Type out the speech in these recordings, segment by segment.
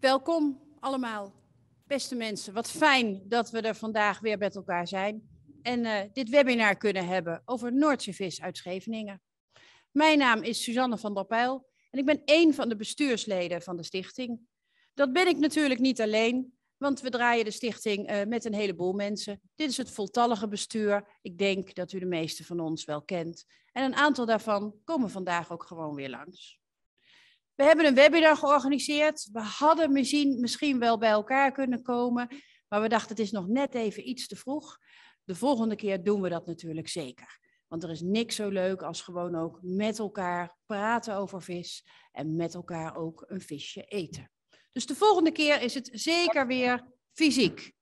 Welkom allemaal, beste mensen. Wat fijn dat we er vandaag weer met elkaar zijn en eh, dit webinar kunnen hebben over Noordzeevis uit Scheveningen. Mijn naam is Suzanne van der Pijl en ik ben één van de bestuursleden van de stichting. Dat ben ik natuurlijk niet alleen, want we draaien de stichting eh, met een heleboel mensen. Dit is het voltallige bestuur. Ik denk dat u de meeste van ons wel kent. En een aantal daarvan komen vandaag ook gewoon weer langs. We hebben een webinar georganiseerd. We hadden misschien, misschien wel bij elkaar kunnen komen, maar we dachten het is nog net even iets te vroeg. De volgende keer doen we dat natuurlijk zeker. Want er is niks zo leuk als gewoon ook met elkaar praten over vis en met elkaar ook een visje eten. Dus de volgende keer is het zeker weer fysiek.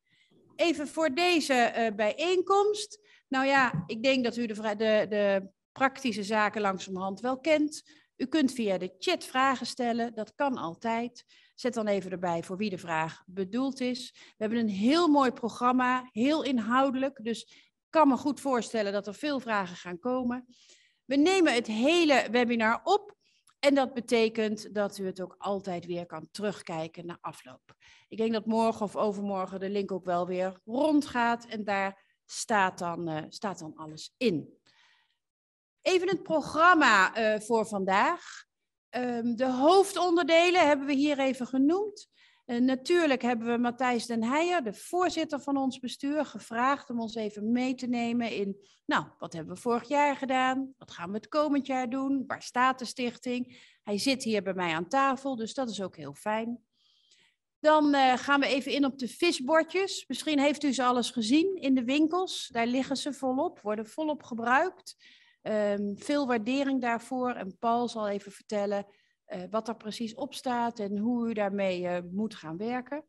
Even voor deze eh, bijeenkomst. Nou ja, ik denk dat u de, de, de praktische zaken langzamerhand wel kent. U kunt via de chat vragen stellen, dat kan altijd. Zet dan even erbij voor wie de vraag bedoeld is. We hebben een heel mooi programma, heel inhoudelijk, dus ik kan me goed voorstellen dat er veel vragen gaan komen. We nemen het hele webinar op en dat betekent dat u het ook altijd weer kan terugkijken na afloop. Ik denk dat morgen of overmorgen de link ook wel weer rondgaat en daar staat dan, eh, staat dan alles in. Even het programma eh, voor vandaag. Ehm, de hoofdonderdelen hebben we hier even genoemd. Eh, natuurlijk hebben we Matthijs Den Heijer, de voorzitter van ons bestuur, gevraagd om ons even mee te nemen in, nou, wat hebben we vorig jaar gedaan? Wat gaan we het komend jaar doen? Waar staat de stichting? Hij zit hier bij mij aan tafel, dus dat is ook heel fijn. Dan eh, gaan we even in op de visbordjes. Misschien heeft u ze alles gezien in de winkels. Daar liggen ze volop, worden volop gebruikt. Ehm, veel waardering daarvoor. En Paul zal even vertellen eh, wat daar precies op staat en hoe u daarmee eh, moet gaan werken.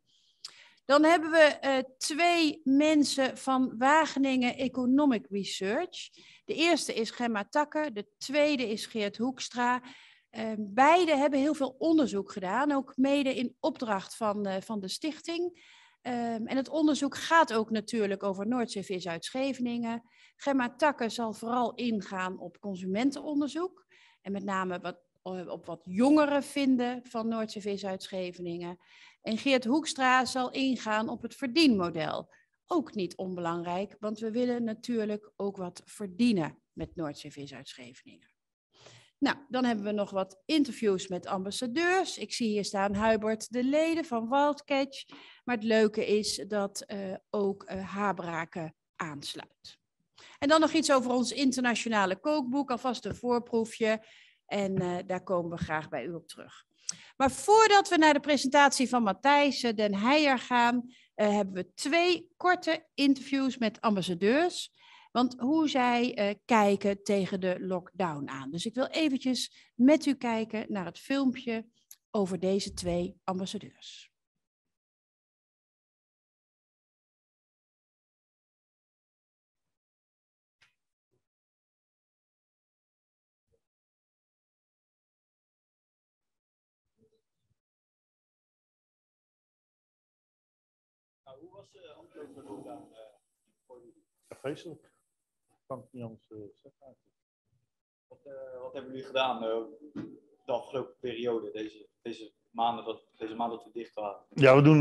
Dan hebben we eh, twee mensen van Wageningen Economic Research. De eerste is Gemma Takke, de tweede is Geert Hoekstra. Ehm, beide hebben heel veel onderzoek gedaan, ook mede in opdracht van, van de stichting. Ehm, en het onderzoek gaat ook natuurlijk over Noordzeevis uit Scheveningen. Gemma Takke zal vooral ingaan op consumentenonderzoek. En met name wat, eh, op wat jongeren vinden van Noordse En Geert Hoekstra zal ingaan op het verdienmodel. Ook niet onbelangrijk, want we willen natuurlijk ook wat verdienen met Noordse Nou, dan hebben we nog wat interviews met ambassadeurs. Ik zie hier staan Huibert, de Leden van Wildcatch. Maar het leuke is dat eh, ook uh, eh, Habraken aansluit. En dan nog iets over ons internationale kookboek, alvast een voorproefje. En eh, daar komen we graag bij u op terug. Maar voordat we naar de presentatie van Matthijs eh, Den Heijer gaan, eh, hebben we twee korte interviews met ambassadeurs. Want hoe zij kijken tegen de lockdown aan. Dus ik wil eventjes met u kijken naar het filmpje over deze twee ambassadeurs. Eh, doen dan eh, eh, wat, wat, hebben jullie gedaan de afgelopen periode, deze, deze, maanden, dat, deze maanden we dicht waren? Ja, we doen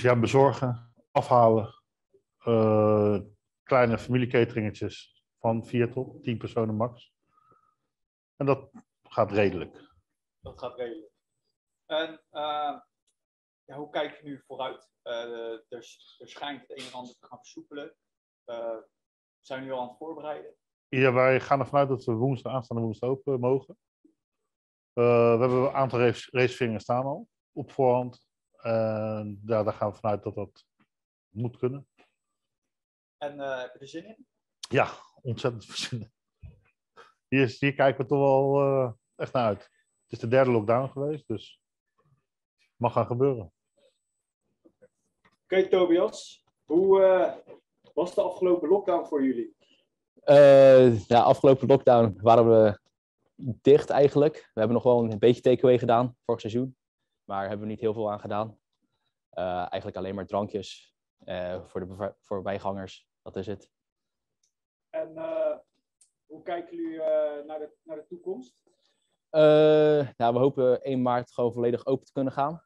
ja, bezorgen, afhalen, kleine familieketeringetjes van 4 tot 10 personen max. En dat gaat redelijk. Dat gaat redelijk. En ja, hoe kijk je nu vooruit? Eh, er, er schijnt het een en ander te gaan versoepelen. Eh, zijn jullie al aan het voorbereiden? Ja, wij gaan ervan uit dat we woensdag, aanstaande woensdag open eh, mogen. we hebben een aantal reserveringen staan al op voorhand. En ja, daar gaan we vanuit dat dat moet kunnen. En heb je er zin in? Ja, ontzettend veel zin in. Hier, kijken we toch wel echt naar uit. Het is de derde lockdown geweest, dus mag gaan gebeuren. Oké, Tobias. Hoe eh, was de afgelopen lockdown voor jullie? Uh, ja, afgelopen lockdown waren we dicht eigenlijk. We hebben nog wel een beetje takeaway gedaan vorig seizoen. Maar hebben we niet heel veel aan gedaan. Eh, eigenlijk alleen maar drankjes voor de voorbijgangers. Dat is het. En hoe kijken jullie naar, de, naar de toekomst? nou, we hopen 1 maart gewoon volledig open te kunnen gaan.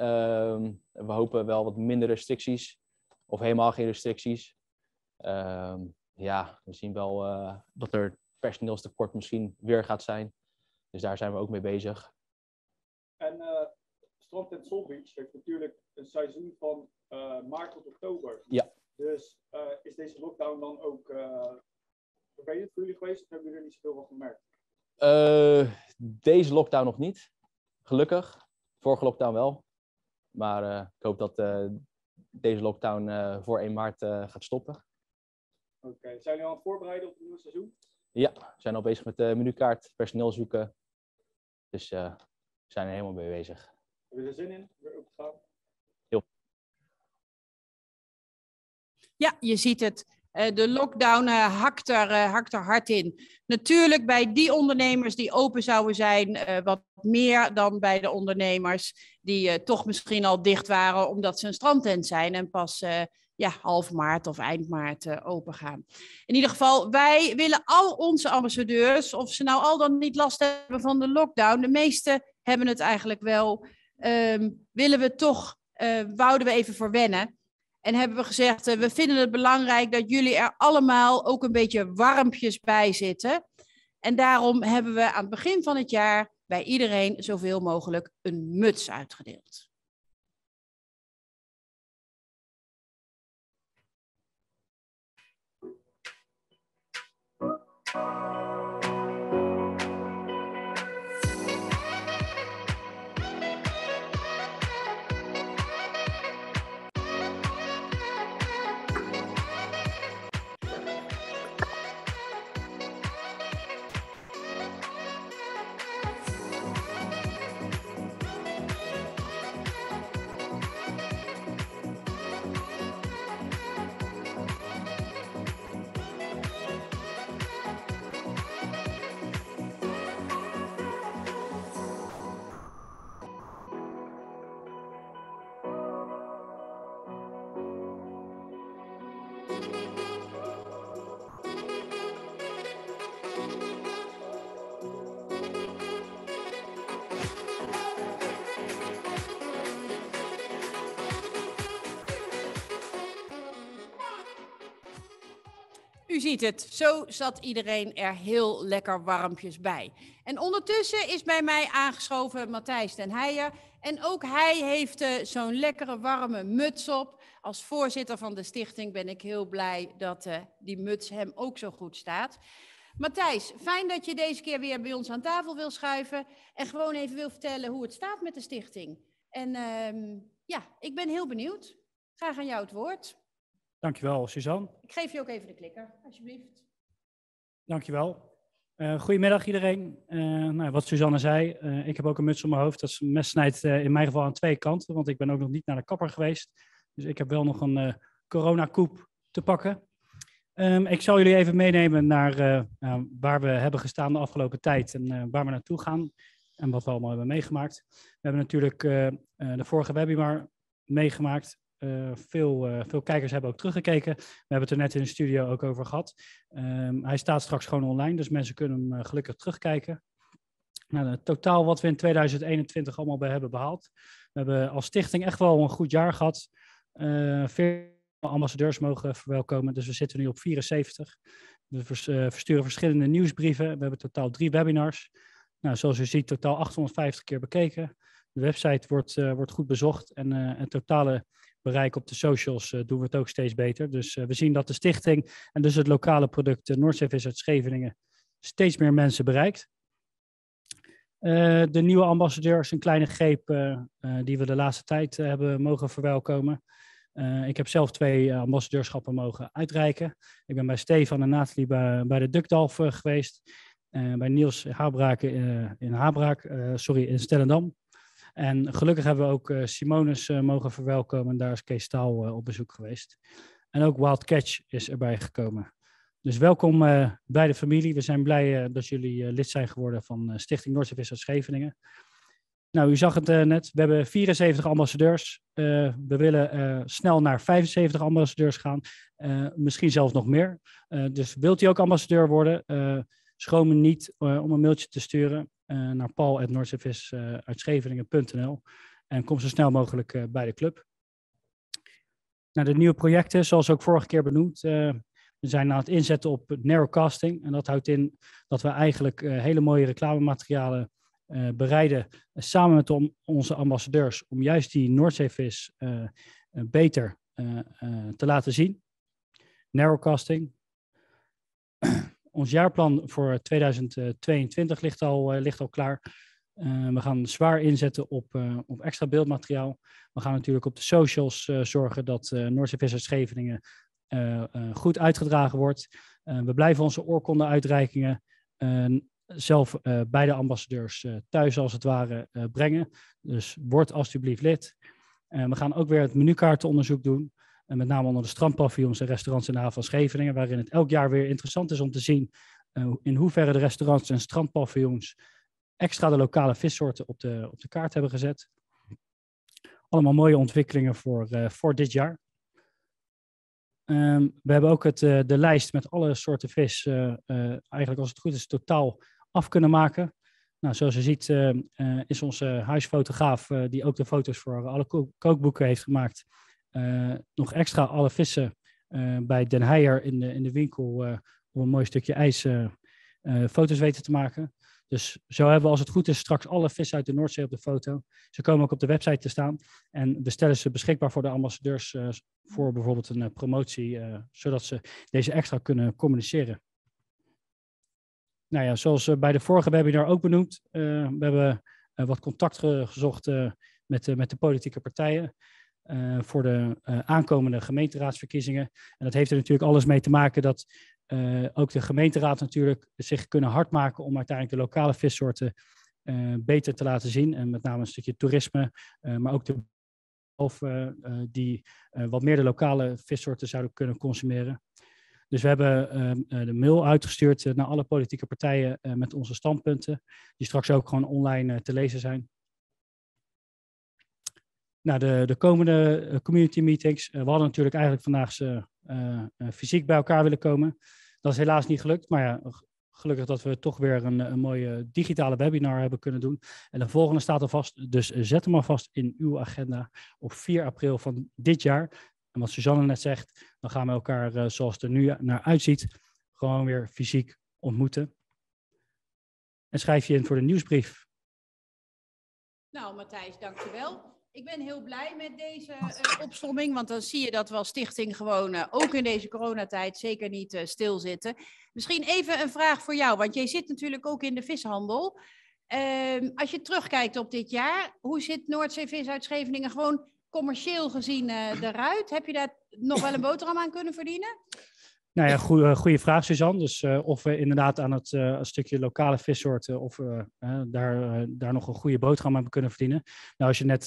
Ehm, we hopen wel wat minder restricties of helemaal geen restricties. Ehm, ja, we zien wel eh, dat er personeelstekort misschien weer gaat zijn. Dus daar zijn we ook mee bezig. En eh, Strand en Solbeach heeft natuurlijk een seizoen van eh, maart tot oktober. Ja. Dus is deze lockdown dan ook uh, vervelend voor jullie geweest? Of hebben jullie er niet zoveel van gemerkt? deze lockdown nog niet. Gelukkig. Vorige lockdown wel. Maar eh, ik hoop dat eh, deze lockdown eh, voor 1 maart gaat stoppen. Oké, zijn jullie al aan het voorbereiden op het nieuwe seizoen? Ja, we zijn al bezig met de menukaart, personeel zoeken. Dus we zijn er helemaal mee bezig. Hebben we er zin in? Weer op te gaan? Ja, je ziet het. Eh, de lockdown eh, hakt, er, eh, hakt er hard in. Natuurlijk bij die ondernemers die open zouden zijn, wat meer dan bij de ondernemers die toch misschien al dicht waren omdat ze een strandtent zijn en pas ja, half maart of eind maart open gaan. In ieder geval, wij willen al onze ambassadeurs, of ze nou al dan niet last hebben van de lockdown, de meesten hebben het eigenlijk wel, um, willen we toch, wouden we even voor en hebben we gezegd, eh, we vinden het belangrijk dat jullie er allemaal ook een beetje warmpjes bij zitten. En daarom hebben we aan het begin van het jaar bij iedereen zoveel mogelijk een muts uitgedeeld. ziet het, zo zat iedereen er heel lekker warmpjes bij. En ondertussen is bij mij aangeschoven Matthijs den Heijer. En ook hij heeft eh, zo'n lekkere warme muts op. Als voorzitter van de stichting ben ik heel blij dat eh, die muts hem ook zo goed staat. Matthijs, fijn dat je deze keer weer bij ons aan tafel wil schuiven. En gewoon even wil vertellen hoe het staat met de stichting. En ehm, ja, ik ben heel benieuwd. Graag aan jou het woord. Dankjewel, Suzanne. Ik geef je ook even de klikker, alsjeblieft. Dankjewel. Uh, goedemiddag iedereen. Eh, nou, wat Suzanne zei, eh, ik heb ook een muts op mijn hoofd. Dat mes snijdt in mijn geval aan twee kanten, want ik ben ook nog niet naar de kapper geweest. Dus ik heb wel nog een coronacoep te pakken. Ehm, ik zal jullie even meenemen naar nou, waar we hebben gestaan de afgelopen tijd en waar we naartoe gaan en wat we allemaal hebben meegemaakt. We hebben natuurlijk de vorige webinar meegemaakt eh, veel, eh, veel kijkers hebben ook teruggekeken. We hebben het er net in de studio ook over gehad. Ehm, hij staat straks gewoon online, dus mensen kunnen hem eh, gelukkig terugkijken. Nou, het totaal wat we in 2021 allemaal hebben behaald. We hebben als stichting echt wel een goed jaar gehad. Veel ambassadeurs mogen verwelkomen, dus we zitten nu op 74. We versturen verschillende nieuwsbrieven. We hebben totaal drie webinars. Nou, zoals u ziet, totaal 850 keer bekeken. De website wordt, wordt goed bezocht en een totale bereik op de socials eh, doen we het ook steeds beter. Dus eh, we zien dat de stichting en dus het lokale product eh, is uit Scheveningen steeds meer mensen bereikt. de nieuwe ambassadeur is een kleine greep die we de laatste tijd hebben mogen verwelkomen. ik heb zelf twee ambassadeurschappen mogen uitreiken. Ik ben bij Stefan en Nathalie bij, de Dukdalf geweest. bij Niels Habraak in Habraak, sorry, in Stellendam. En gelukkig hebben we ook eh, Simonus eh, mogen verwelkomen. Daar is Kees Staal eh, op bezoek geweest. En ook Wild Catch is erbij gekomen. Dus welkom bij de familie. We zijn blij dat jullie lid zijn geworden van Stichting Noordse uit Scheveningen. Nou, u zag het net. We hebben 74 ambassadeurs. we willen snel naar 75 ambassadeurs gaan. misschien zelfs nog meer. dus wilt u ook ambassadeur worden? schroom niet om een mailtje te sturen. Eh, naar paul.noordservice.uitscheveningen.nl eh, en kom zo snel mogelijk eh, bij de club. Nou, de nieuwe projecten, zoals ook vorige keer benoemd, we zijn aan het inzetten op narrowcasting. En dat houdt in dat we eigenlijk hele mooie reclamematerialen bereiden samen met om, onze ambassadeurs om juist die Noordzeevis beter te laten zien. Narrowcasting ons jaarplan voor 2022 ligt al, eh, ligt al klaar. Eh, we gaan zwaar inzetten op, eh, op extra beeldmateriaal. We gaan natuurlijk op de socials zorgen dat Noorse Vissers Scheveningen goed uitgedragen wordt. we blijven onze oorkondenuitreikingen zelf bij de ambassadeurs thuis als het ware brengen. Dus word alsjeblieft lid. we gaan ook weer het menukaartenonderzoek doen. En met name onder de strandpaviljoens en restaurants in de haven van Scheveningen, waarin het elk jaar weer interessant is om te zien eh, in hoeverre de restaurants en strandpaviljoens extra de lokale vissoorten op de, op de kaart hebben gezet. Allemaal mooie ontwikkelingen voor, eh, voor dit jaar. Ehm, we hebben ook het, eh, de lijst met alle soorten vis, eigenlijk als het goed is, totaal af kunnen maken. Nou, zoals je ziet is onze huisfotograaf, die ook de foto's voor alle kookboeken heeft gemaakt, eh, nog extra alle vissen eh, bij Den Heijer in de, in de winkel eh, om een mooi stukje ijs foto's weten te maken. Dus zo hebben we als het goed is straks alle vissen uit de Noordzee op de foto. Ze komen ook op de website te staan. En we stellen ze beschikbaar voor de ambassadeurs voor bijvoorbeeld een promotie, zodat ze deze extra kunnen communiceren. Nou ja, zoals bij de vorige webinar ook benoemd, we hebben wat contact gezocht met, met de politieke partijen. Eh, voor de eh, aankomende gemeenteraadsverkiezingen. En dat heeft er natuurlijk alles mee te maken dat eh, ook de gemeenteraad natuurlijk zich kunnen hardmaken om uiteindelijk de lokale vissoorten beter te laten zien. En met name een stukje toerisme, maar ook de of die wat meer de lokale vissoorten zouden kunnen consumeren. Dus we hebben de mail uitgestuurd naar alle politieke partijen met onze standpunten, die straks ook gewoon online te lezen zijn. Nou, de, de komende eh, community meetings. Eh, we hadden natuurlijk eigenlijk vandaag ze eh, fysiek bij elkaar willen komen. Dat is helaas niet gelukt, maar ja, gelukkig dat we toch weer een, een, mooie digitale webinar hebben kunnen doen. En de volgende staat al vast, dus zet hem alvast in uw agenda op 4 april van dit jaar. En wat Suzanne net zegt, dan gaan we elkaar, zoals het er nu naar uitziet, gewoon weer fysiek ontmoeten. En schrijf je in voor de nieuwsbrief. Nou, Matthijs, dankjewel ik ben heel blij met deze uh, opsomming, want dan zie je dat we als stichting gewoon eh, ook in deze coronatijd zeker niet eh, stilzitten. Misschien even een vraag voor jou, want jij zit natuurlijk ook in de vishandel. Ehm, als je terugkijkt op dit jaar, hoe zit Noordzeevis uit Scheveningen gewoon commercieel gezien eruit? Heb je daar nog wel een boterham aan kunnen verdienen? Nou ja, goede, eh, goede vraag, Suzanne. Dus eh, of we inderdaad aan het uh, stukje lokale vissoorten of uh, daar, daar nog een goede boterham hebben kunnen verdienen. Nou, als je net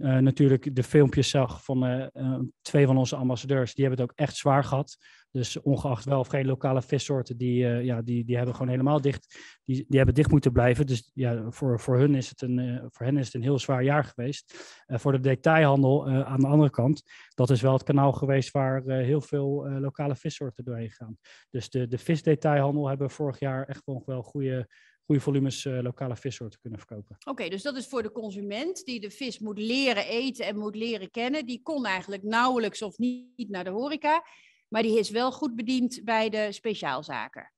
eh, natuurlijk de filmpjes zag van eh, eh, twee van onze ambassadeurs, die hebben het ook echt zwaar gehad. Dus ongeacht wel of geen lokale vissoorten, die, ja, die, die hebben gewoon helemaal dicht, die, die hebben dicht moeten blijven. Dus ja, voor, voor, hun is het een, voor hen is het een heel zwaar jaar geweest. voor de detailhandel aan de andere kant, dat is wel het kanaal geweest waar heel veel lokale vissoorten doorheen gaan. Dus de, de visdetailhandel hebben vorig jaar echt nog wel goede goede volumes eh, lokale vissoorten kunnen verkopen. Oké, dus dat is voor de consument die de vis moet leren eten en moet leren kennen. Die kon eigenlijk nauwelijks of niet naar de horeca, maar die is wel goed bediend bij de speciaalzaken.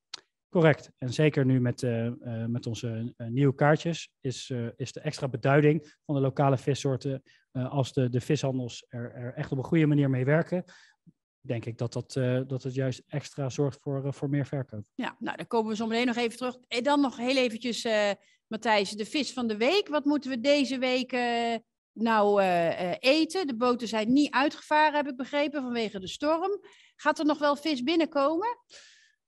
Correct. En zeker nu met, eh, eh, met onze nieuwe kaartjes is, is de extra beduiding van de lokale vissoorten. als de, de vishandels er, er, echt op een goede manier mee werken, denk ik dat, dat, eh, dat het juist extra zorgt voor, eh, voor meer verkoop. Ja, nou, daar komen we zo meteen nog even terug. En dan nog heel eventjes, uh, Matthijs, de vis van de week. Wat moeten we deze week nou eten? De boten zijn niet uitgevaren, heb ik begrepen, vanwege de storm. Gaat er nog wel vis binnenkomen?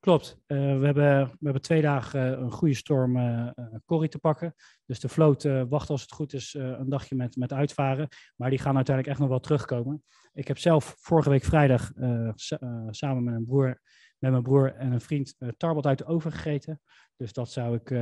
Klopt. Eh, we, hebben, we hebben twee dagen eh, een goede storm uh, corrie te pakken. Dus de vloot wacht als het goed is een dagje met, met uitvaren. Maar die gaan uiteindelijk echt nog wel terugkomen. Ik heb zelf vorige week vrijdag samen met, broer, met mijn broer en een vriend tarbot uit de oven gegeten. Dus dat zou ik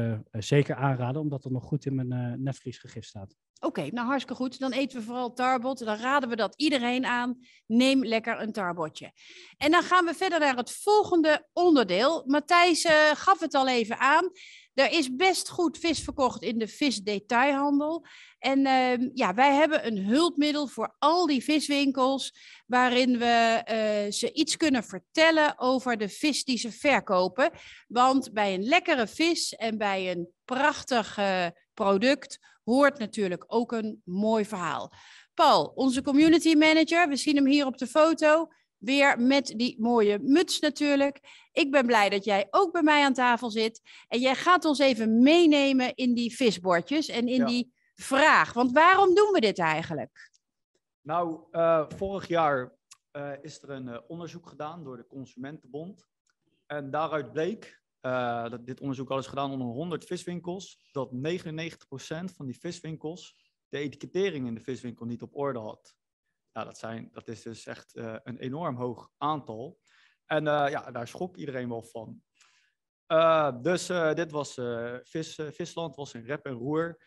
zeker aanraden, omdat het nog goed in mijn netvliesgegif staat. Oké, nou hartstikke goed. Dan eten we vooral tarbot. Dan raden we dat iedereen aan. Neem lekker een tarbotje. En dan gaan we verder naar het volgende onderdeel. Matthijs eh, gaf het al even aan. Er is best goed vis verkocht in de visdetailhandel. En ehm, ja, wij hebben een hulpmiddel voor al die viswinkels. waarin we eh, ze iets kunnen vertellen over de vis die ze verkopen. Want bij een lekkere vis en bij een prachtig product hoort natuurlijk ook een mooi verhaal. Paul, onze community manager, we zien hem hier op de foto. Weer met die mooie muts natuurlijk. Ik ben blij dat jij ook bij mij aan tafel zit. En jij gaat ons even meenemen in die visbordjes en in die vraag. Want waarom doen we dit eigenlijk? Nou, eh, vorig jaar eh, is er een eh, onderzoek gedaan door de Consumentenbond. En daaruit bleek eh, dat, dit onderzoek al is gedaan onder 100 viswinkels, dat 99% van die viswinkels de etikettering in de viswinkel niet op orde had. Ja, nou, dat, zijn, dat is dus echt eh, een enorm hoog aantal. En eh, ja, daar schrok iedereen wel van. dus dit was vis, Visland, was in rep en roer.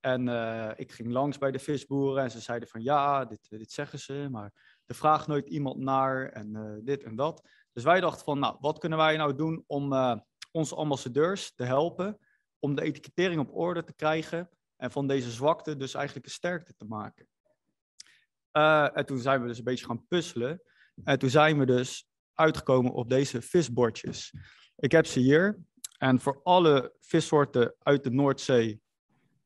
En ik ging langs bij de visboeren en ze zeiden van ja, dit, dit zeggen ze, maar er vraagt nooit iemand naar en dit en dat. Dus wij dachten van, nou, wat kunnen wij nou doen om onze ambassadeurs te helpen om de etiketering op orde te krijgen en van deze zwakte dus eigenlijk een sterkte te maken. Eh, en toen zijn we dus een beetje gaan puzzelen. En toen zijn we dus uitgekomen op deze visbordjes. Ik heb ze hier. En voor alle vissoorten uit de Noordzee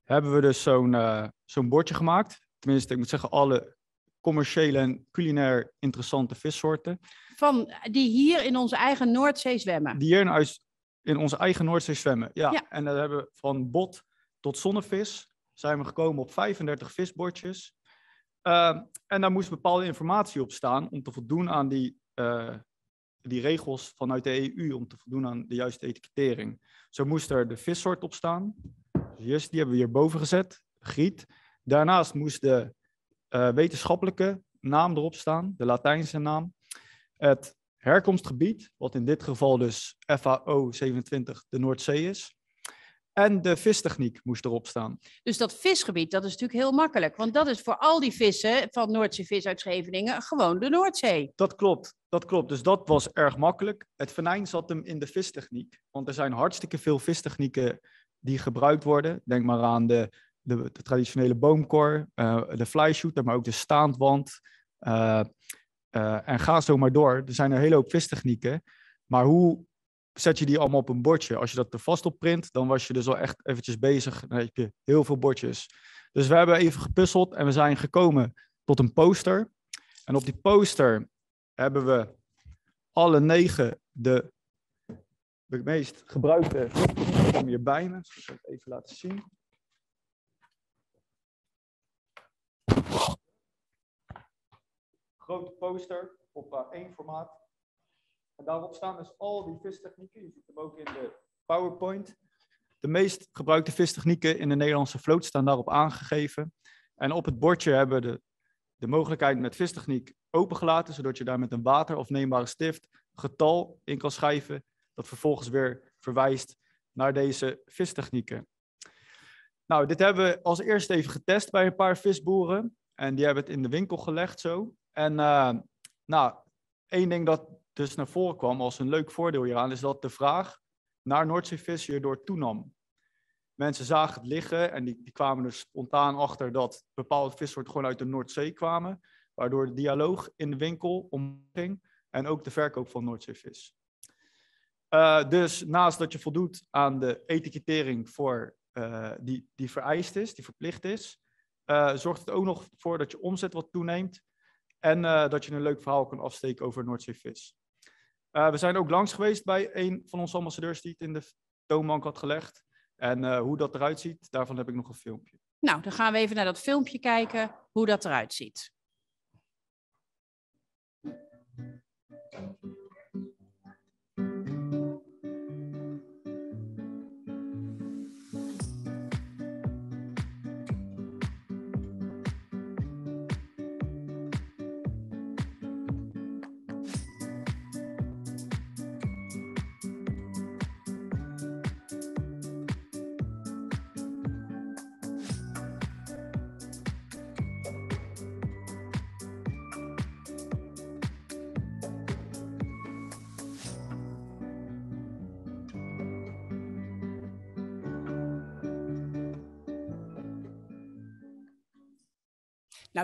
hebben we dus zo'n eh, zo'n bordje gemaakt. Tenminste, ik moet zeggen, alle commerciële en culinair interessante vissoorten. Van die hier in onze eigen Noordzee zwemmen. Die hier in in onze eigen Noordzee zwemmen. Ja. En daar hebben we van bot tot zonnevis zijn we gekomen op 35 visbordjes. Ehm, en daar moest bepaalde informatie op staan om te voldoen aan die, eh, die regels vanuit de EU, om te voldoen aan de juiste etikettering. Zo moest er de vissoort op staan. Dus die hebben we hierboven gezet, griet. Daarnaast moest de eh, wetenschappelijke naam erop staan, de Latijnse naam. Het herkomstgebied, wat in dit geval dus FAO 27 de Noordzee is. En de vistechniek moest erop staan. Dus dat visgebied, dat is natuurlijk heel makkelijk. Want dat is voor al die vissen van Noordzeevis uit Scheveningen gewoon de Noordzee. Dat klopt, dat klopt. Dus dat was erg makkelijk. Het venijn zat hem in de vistechniek. Want er zijn hartstikke veel vistechnieken die gebruikt worden. Denk maar aan de, de, traditionele boomkor, eh, de flyshooter, maar ook de staandwand. Eh, eh, en ga zo maar door. Er zijn een hele hoop vistechnieken. Maar hoe zet je die allemaal op een bordje? Als je dat er vast op print, dan was je dus al echt eventjes bezig. Dan heb je heel veel bordjes. Dus we hebben even gepuzzeld en we zijn gekomen tot een poster. En op die poster hebben we alle negen de, meest gebruikte. Ik kom hier bij me, ik zal het even laten zien. grote poster op eh, één formaat. En daarop staan dus al die vistechnieken. Je ziet hem ook in de PowerPoint. De meest gebruikte vistechnieken in de Nederlandse vloot staan daarop aangegeven. En op het bordje hebben we de, de mogelijkheid met vistechniek opengelaten, zodat je daar met een water of neembare stift getal in kan schrijven, dat vervolgens weer verwijst naar deze vistechnieken. Nou, dit hebben we als eerste even getest bij een paar visboeren. En die hebben het in de winkel gelegd zo. En eh, nou, één ding dat dus naar voren kwam als een leuk voordeel hieraan, is dat de vraag naar Noordzeevis hierdoor toenam. Mensen zagen het liggen en die, kwamen dus spontaan achter dat bepaalde vissoorten gewoon uit de Noordzee kwamen, waardoor de dialoog in de winkel omging en ook de verkoop van Noordzeevis. Eh, dus naast dat je voldoet aan de etikettering voor, eh, die, die vereist is, die verplicht is, zorgt het ook nog voor dat je omzet wat toeneemt en eh, dat je een leuk verhaal kan afsteken over Noordzeevis. Eh, we zijn ook langs geweest bij een van onze ambassadeurs die het in de toonbank had gelegd. En eh, hoe dat eruit ziet, daarvan heb ik nog een filmpje. Nou, dan gaan we even naar dat filmpje kijken hoe dat eruit ziet.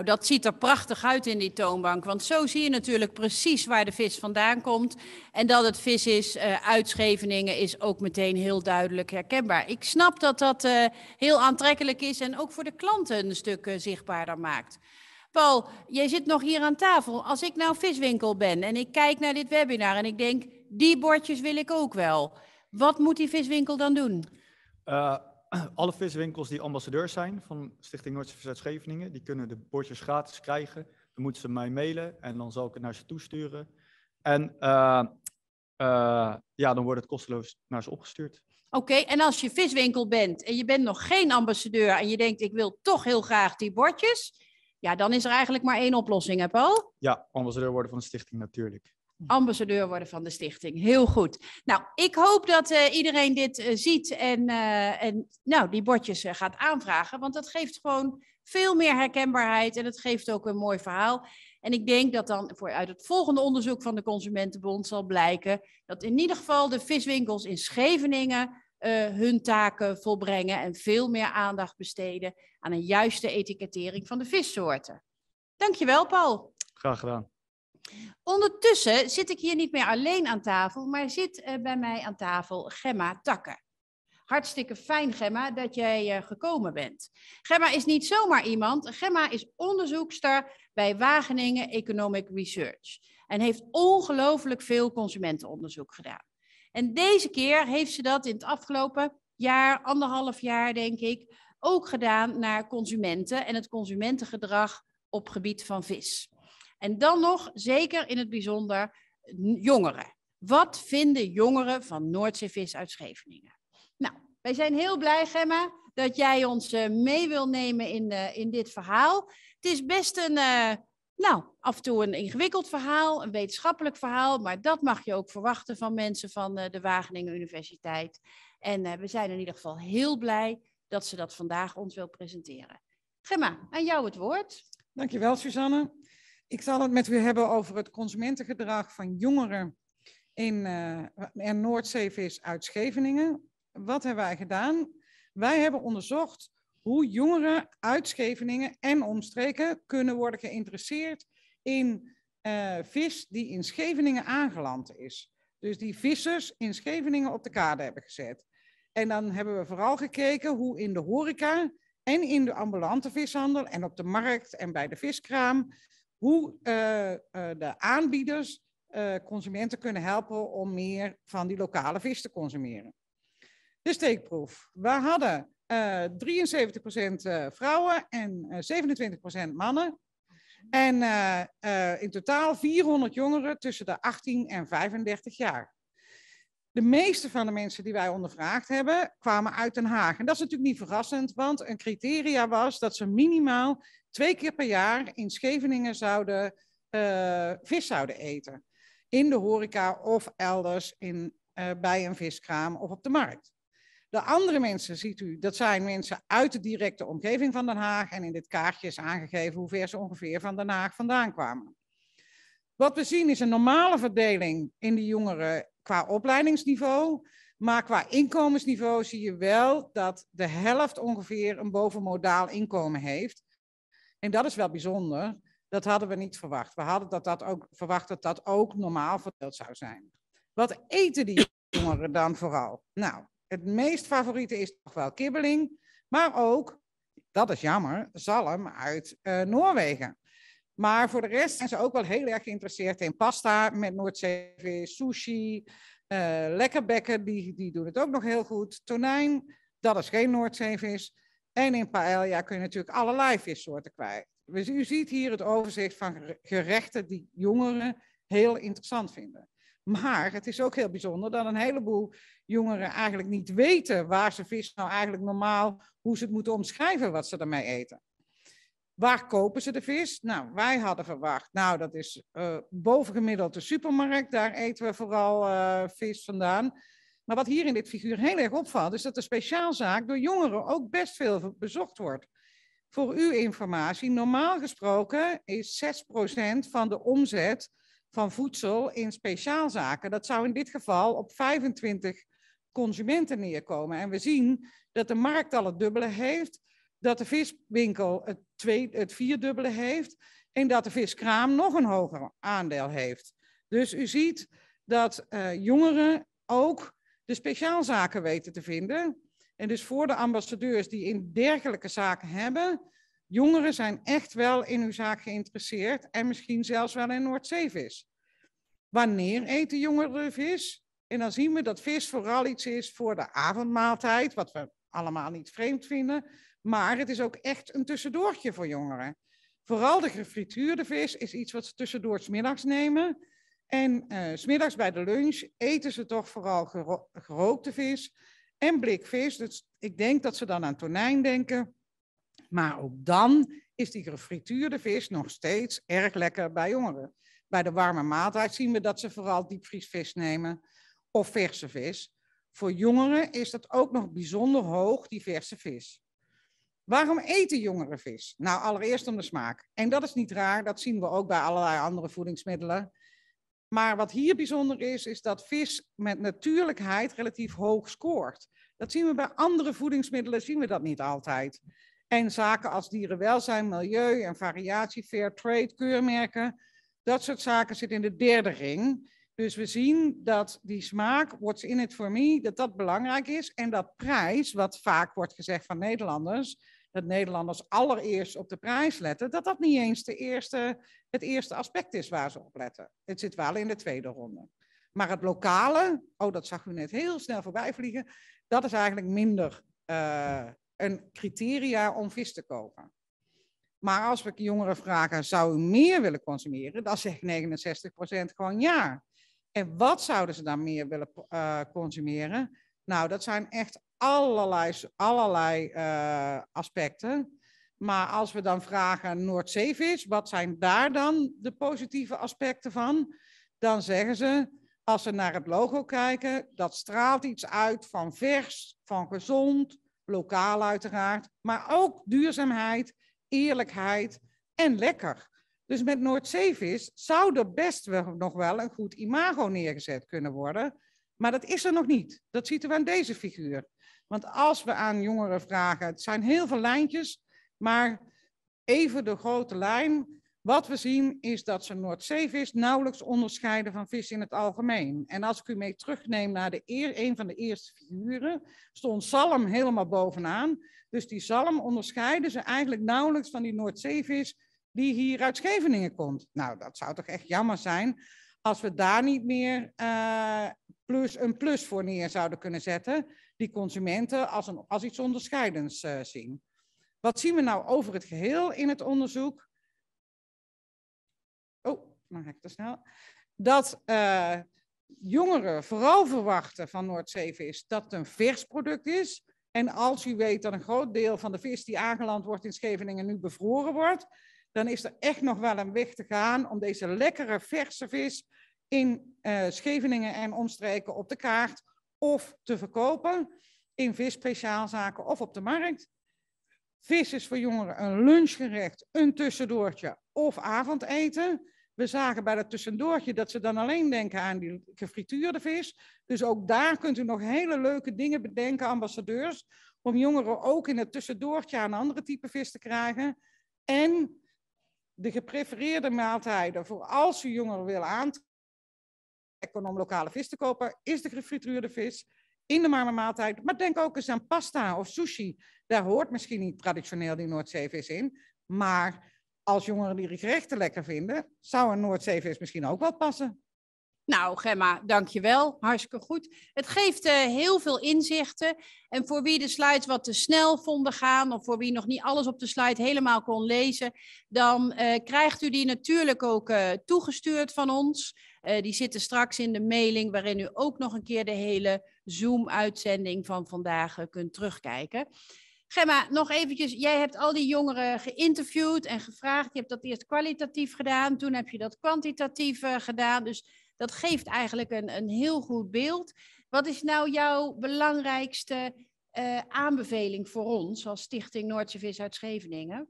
Nou, dat ziet er prachtig uit in die toonbank. Want zo zie je natuurlijk precies waar de vis vandaan komt. En dat het vis is uh, uit Scheveningen is ook meteen heel duidelijk herkenbaar. Ik snap dat dat eh, heel aantrekkelijk is en ook voor de klanten een stuk eh, zichtbaarder maakt. Paul, jij zit nog hier aan tafel. Als ik nou viswinkel ben en ik kijk naar dit webinar en ik denk, die bordjes wil ik ook wel. Wat moet die viswinkel dan doen? alle viswinkels die ambassadeur zijn van Stichting Noordse Verzet Scheveningen, die kunnen de bordjes gratis krijgen. Dan moeten ze mij mailen en dan zal ik het naar ze toesturen. En eh, eh, ja, dan wordt het kosteloos naar ze opgestuurd. Oké, en als je viswinkel bent en je bent nog geen ambassadeur en je denkt ik wil toch heel graag die bordjes, ja, dan is er eigenlijk maar één oplossing, hè Paul? Ja, ambassadeur worden van de stichting natuurlijk ambassadeur worden van de stichting. Heel goed. Nou, ik hoop dat eh, iedereen dit eh, ziet en, eh, en nou, die bordjes gaat aanvragen. Want dat geeft gewoon veel meer herkenbaarheid en het geeft ook een mooi verhaal. En ik denk dat dan voor, uit het volgende onderzoek van de Consumentenbond zal blijken dat in ieder geval de viswinkels in Scheveningen hun taken volbrengen en veel meer aandacht besteden aan een juiste etikettering van de vissoorten. Dankjewel, Paul. Graag gedaan. Ondertussen zit ik hier niet meer alleen aan tafel, maar zit eh, bij mij aan tafel Gemma Takke. Hartstikke fijn, Gemma, dat jij eh, gekomen bent. Gemma is niet zomaar iemand. Gemma is onderzoekster bij Wageningen Economic Research en heeft ongelooflijk veel consumentenonderzoek gedaan. En deze keer heeft ze dat in het afgelopen jaar, anderhalf jaar denk ik, ook gedaan naar consumenten en het consumentengedrag op gebied van vis. En dan nog, zeker in het bijzonder, jongeren. Wat vinden jongeren van Noordzeevis uit Scheveningen? Nou, wij zijn heel blij, Gemma, dat jij ons eh, mee wil nemen in, eh, in dit verhaal. Het is best een, eh, nou, af en toe een ingewikkeld verhaal, een wetenschappelijk verhaal, maar dat mag je ook verwachten van mensen van de Wageningen Universiteit. En we zijn in ieder geval heel blij dat ze dat vandaag ons wil presenteren. Gemma, aan jou het woord. Dankjewel, Suzanne. Ik zal het met u hebben over het consumentengedrag van jongeren in uh, en Noordzeevis uit Scheveningen. Wat hebben wij gedaan? Wij hebben onderzocht hoe jongeren uit Scheveningen en omstreken kunnen worden geïnteresseerd in eh, vis die in Scheveningen aangeland is. Dus die vissers in Scheveningen op de kade hebben gezet. En dan hebben we vooral gekeken hoe in de horeca en in de ambulante vishandel en op de markt en bij de viskraam hoe eh, eh, de aanbieders eh, consumenten kunnen helpen om meer van die lokale vis te consumeren. De steekproef. We hadden uh, 73% vrouwen en 27% mannen. En in totaal 400 jongeren tussen de 18 en 35 jaar. De meeste van de mensen die wij ondervraagd hebben, kwamen uit Den Haag. En dat is natuurlijk niet verrassend, want een criteria was dat ze minimaal twee keer per jaar in Scheveningen zouden eh, vis zouden eten. In de horeca of elders in, eh, bij een viskraam of op de markt. De andere mensen ziet u, dat zijn mensen uit de directe omgeving van Den Haag. En in dit kaartje is aangegeven hoe ver ze ongeveer van Den Haag vandaan kwamen. Wat we zien is een normale verdeling in de jongeren qua opleidingsniveau. Maar qua inkomensniveau zie je wel dat de helft ongeveer een bovenmodaal inkomen heeft. En dat is wel bijzonder. Dat hadden we niet verwacht. We hadden dat dat ook, verwacht dat dat ook normaal verdeeld zou zijn. Wat eten die jongeren dan vooral? Nou, het meest favoriete is toch wel kibbeling, maar ook, dat is jammer, zalm uit eh, Noorwegen. Maar voor de rest zijn ze ook wel heel erg geïnteresseerd in pasta met Noordzeevis, sushi, uh, eh, lekkerbekken, die, die doen het ook nog heel goed. Tonijn, dat is geen Noordzeevis. En in paella kun je natuurlijk allerlei vissoorten kwijt. Dus u ziet hier het overzicht van gerechten die jongeren heel interessant vinden. Maar het is ook heel bijzonder dat een heleboel jongeren eigenlijk niet weten waar ze vis nou eigenlijk normaal, hoe ze het moeten omschrijven wat ze ermee eten. Waar kopen ze de vis? Nou, wij hadden verwacht, nou dat is eh, bovengemiddeld de supermarkt, daar eten we vooral eh, vis vandaan. Maar wat hier in dit figuur heel erg opvalt, is dat de speciaalzaak door jongeren ook best veel bezocht wordt. Voor uw informatie, normaal gesproken is 6% van de omzet van voedsel in speciaalzaken. Dat zou in dit geval op 25 consumenten neerkomen. En we zien dat de markt al het dubbele heeft, dat de viswinkel het, twee, het vierdubbele heeft en dat de viskraam nog een hoger aandeel heeft. Dus u ziet dat eh, jongeren ook de speciaalzaken weten te vinden. En dus voor de ambassadeurs die in dergelijke zaken hebben, jongeren zijn echt wel in uw zaak geïnteresseerd en misschien zelfs wel in Noordzeevis. Wanneer eten jongeren vis? En dan zien we dat vis vooral iets is voor de avondmaaltijd, wat we allemaal niet vreemd vinden. Maar het is ook echt een tussendoortje voor jongeren. Vooral de gefrituurde vis is iets wat ze tussendoors middags nemen. En eh, s smiddags bij de lunch eten ze toch vooral gerookte vis en blikvis. Dus ik denk dat ze dan aan tonijn denken. Maar ook dan is die gefrituurde vis nog steeds erg lekker bij jongeren. Bij de warme maaltijd zien we dat ze vooral diepvriesvis nemen of verse vis. Voor jongeren is dat ook nog bijzonder hoog, die verse vis. Waarom eten jongeren vis? Nou, allereerst om de smaak. En dat is niet raar, dat zien we ook bij allerlei andere voedingsmiddelen. Maar wat hier bijzonder is, is dat vis met natuurlijkheid relatief hoog scoort. Dat zien we bij andere voedingsmiddelen, zien we dat niet altijd. En zaken als dierenwelzijn, milieu en variatie, fair trade, keurmerken, dat soort zaken zitten in de derde ring. Dus we zien dat die smaak, what's in het for dat dat belangrijk is. En dat prijs, wat vaak wordt gezegd van Nederlanders, dat Nederlanders allereerst op de prijs letten, dat dat niet eens de eerste, het eerste aspect is waar ze op letten. Het zit wel in de tweede ronde. Maar het lokale, oh dat zag u net heel snel voorbij vliegen, dat is eigenlijk minder eh, een criteria om vis te kopen. Maar als we jongeren vragen, zou u meer willen consumeren? Dan zegt 69% gewoon ja. En wat zouden ze dan meer willen eh, consumeren? Nou, dat zijn echt allerlei, allerlei eh, aspecten. Maar als we dan vragen Noordzeevis, wat zijn daar dan de positieve aspecten van? Dan zeggen ze, als ze naar het logo kijken, dat straalt iets uit van vers, van gezond, lokaal uiteraard, maar ook duurzaamheid, eerlijkheid en lekker. Dus met Noordzeevis zou er best nog wel een goed imago neergezet kunnen worden. Maar dat is er nog niet. Dat ziet we aan deze figuur. Want als we aan jongeren vragen, het zijn heel veel lijntjes, maar even de grote lijn. Wat we zien is dat ze Noordzeevis nauwelijks onderscheiden van vis in het algemeen. En als ik u mee terugneem naar de een van de eerste figuren, stond zalm helemaal bovenaan. Dus die zalm onderscheiden ze eigenlijk nauwelijks van die Noordzeevis die hier uit Scheveningen komt. Nou, dat zou toch echt jammer zijn als we daar niet meer eh, plus, een plus voor neer zouden kunnen zetten, die consumenten als, een, als iets onderscheidends eh, zien. Wat zien we nou over het geheel in het onderzoek? Oh, maar ik te snel. Dat eh, jongeren vooral verwachten van Noordzeevis dat het een vers product is. En als u weet dat een groot deel van de vis die aangeland wordt in Scheveningen nu bevroren wordt, dan is er echt nog wel een weg te gaan om deze lekkere verse vis in eh, Scheveningen en omstreken op de kaart of te verkopen in visspeciaalzaken of op de markt. Vis is voor jongeren een lunchgerecht, een tussendoortje of avondeten. We zagen bij dat tussendoortje dat ze dan alleen denken aan die gefrituurde vis. Dus ook daar kunt u nog hele leuke dingen bedenken, ambassadeurs, om jongeren ook in het tussendoortje aan een andere type vis te krijgen. En de geprefereerde maaltijden voor als u jongeren wil aantrekken om lokale vis te kopen, is de gefrituurde vis in de warme maaltijd. Maar denk ook eens aan pasta of sushi. Daar hoort misschien niet traditioneel die Noordzeevis in. Maar als jongeren die gerechten lekker vinden, zou een Noordzeevis misschien ook wel passen. Nou, Gemma, dankjewel. Hartstikke goed. Het geeft eh, heel veel inzichten. En voor wie de slides wat te snel vonden gaan, of voor wie nog niet alles op de slide helemaal kon lezen, dan eh, krijgt u die natuurlijk ook eh, toegestuurd van ons. die zitten straks in de mailing, waarin u ook nog een keer de hele Zoom-uitzending van vandaag kunt terugkijken. Gemma, nog eventjes. Jij hebt al die jongeren geïnterviewd en gevraagd. Je hebt dat eerst kwalitatief gedaan, toen heb je dat kwantitatief gedaan. Dus dat geeft eigenlijk een, een heel goed beeld. Wat is nou jouw belangrijkste eh, aanbeveling voor ons als Stichting Noordzeevis uit Scheveningen?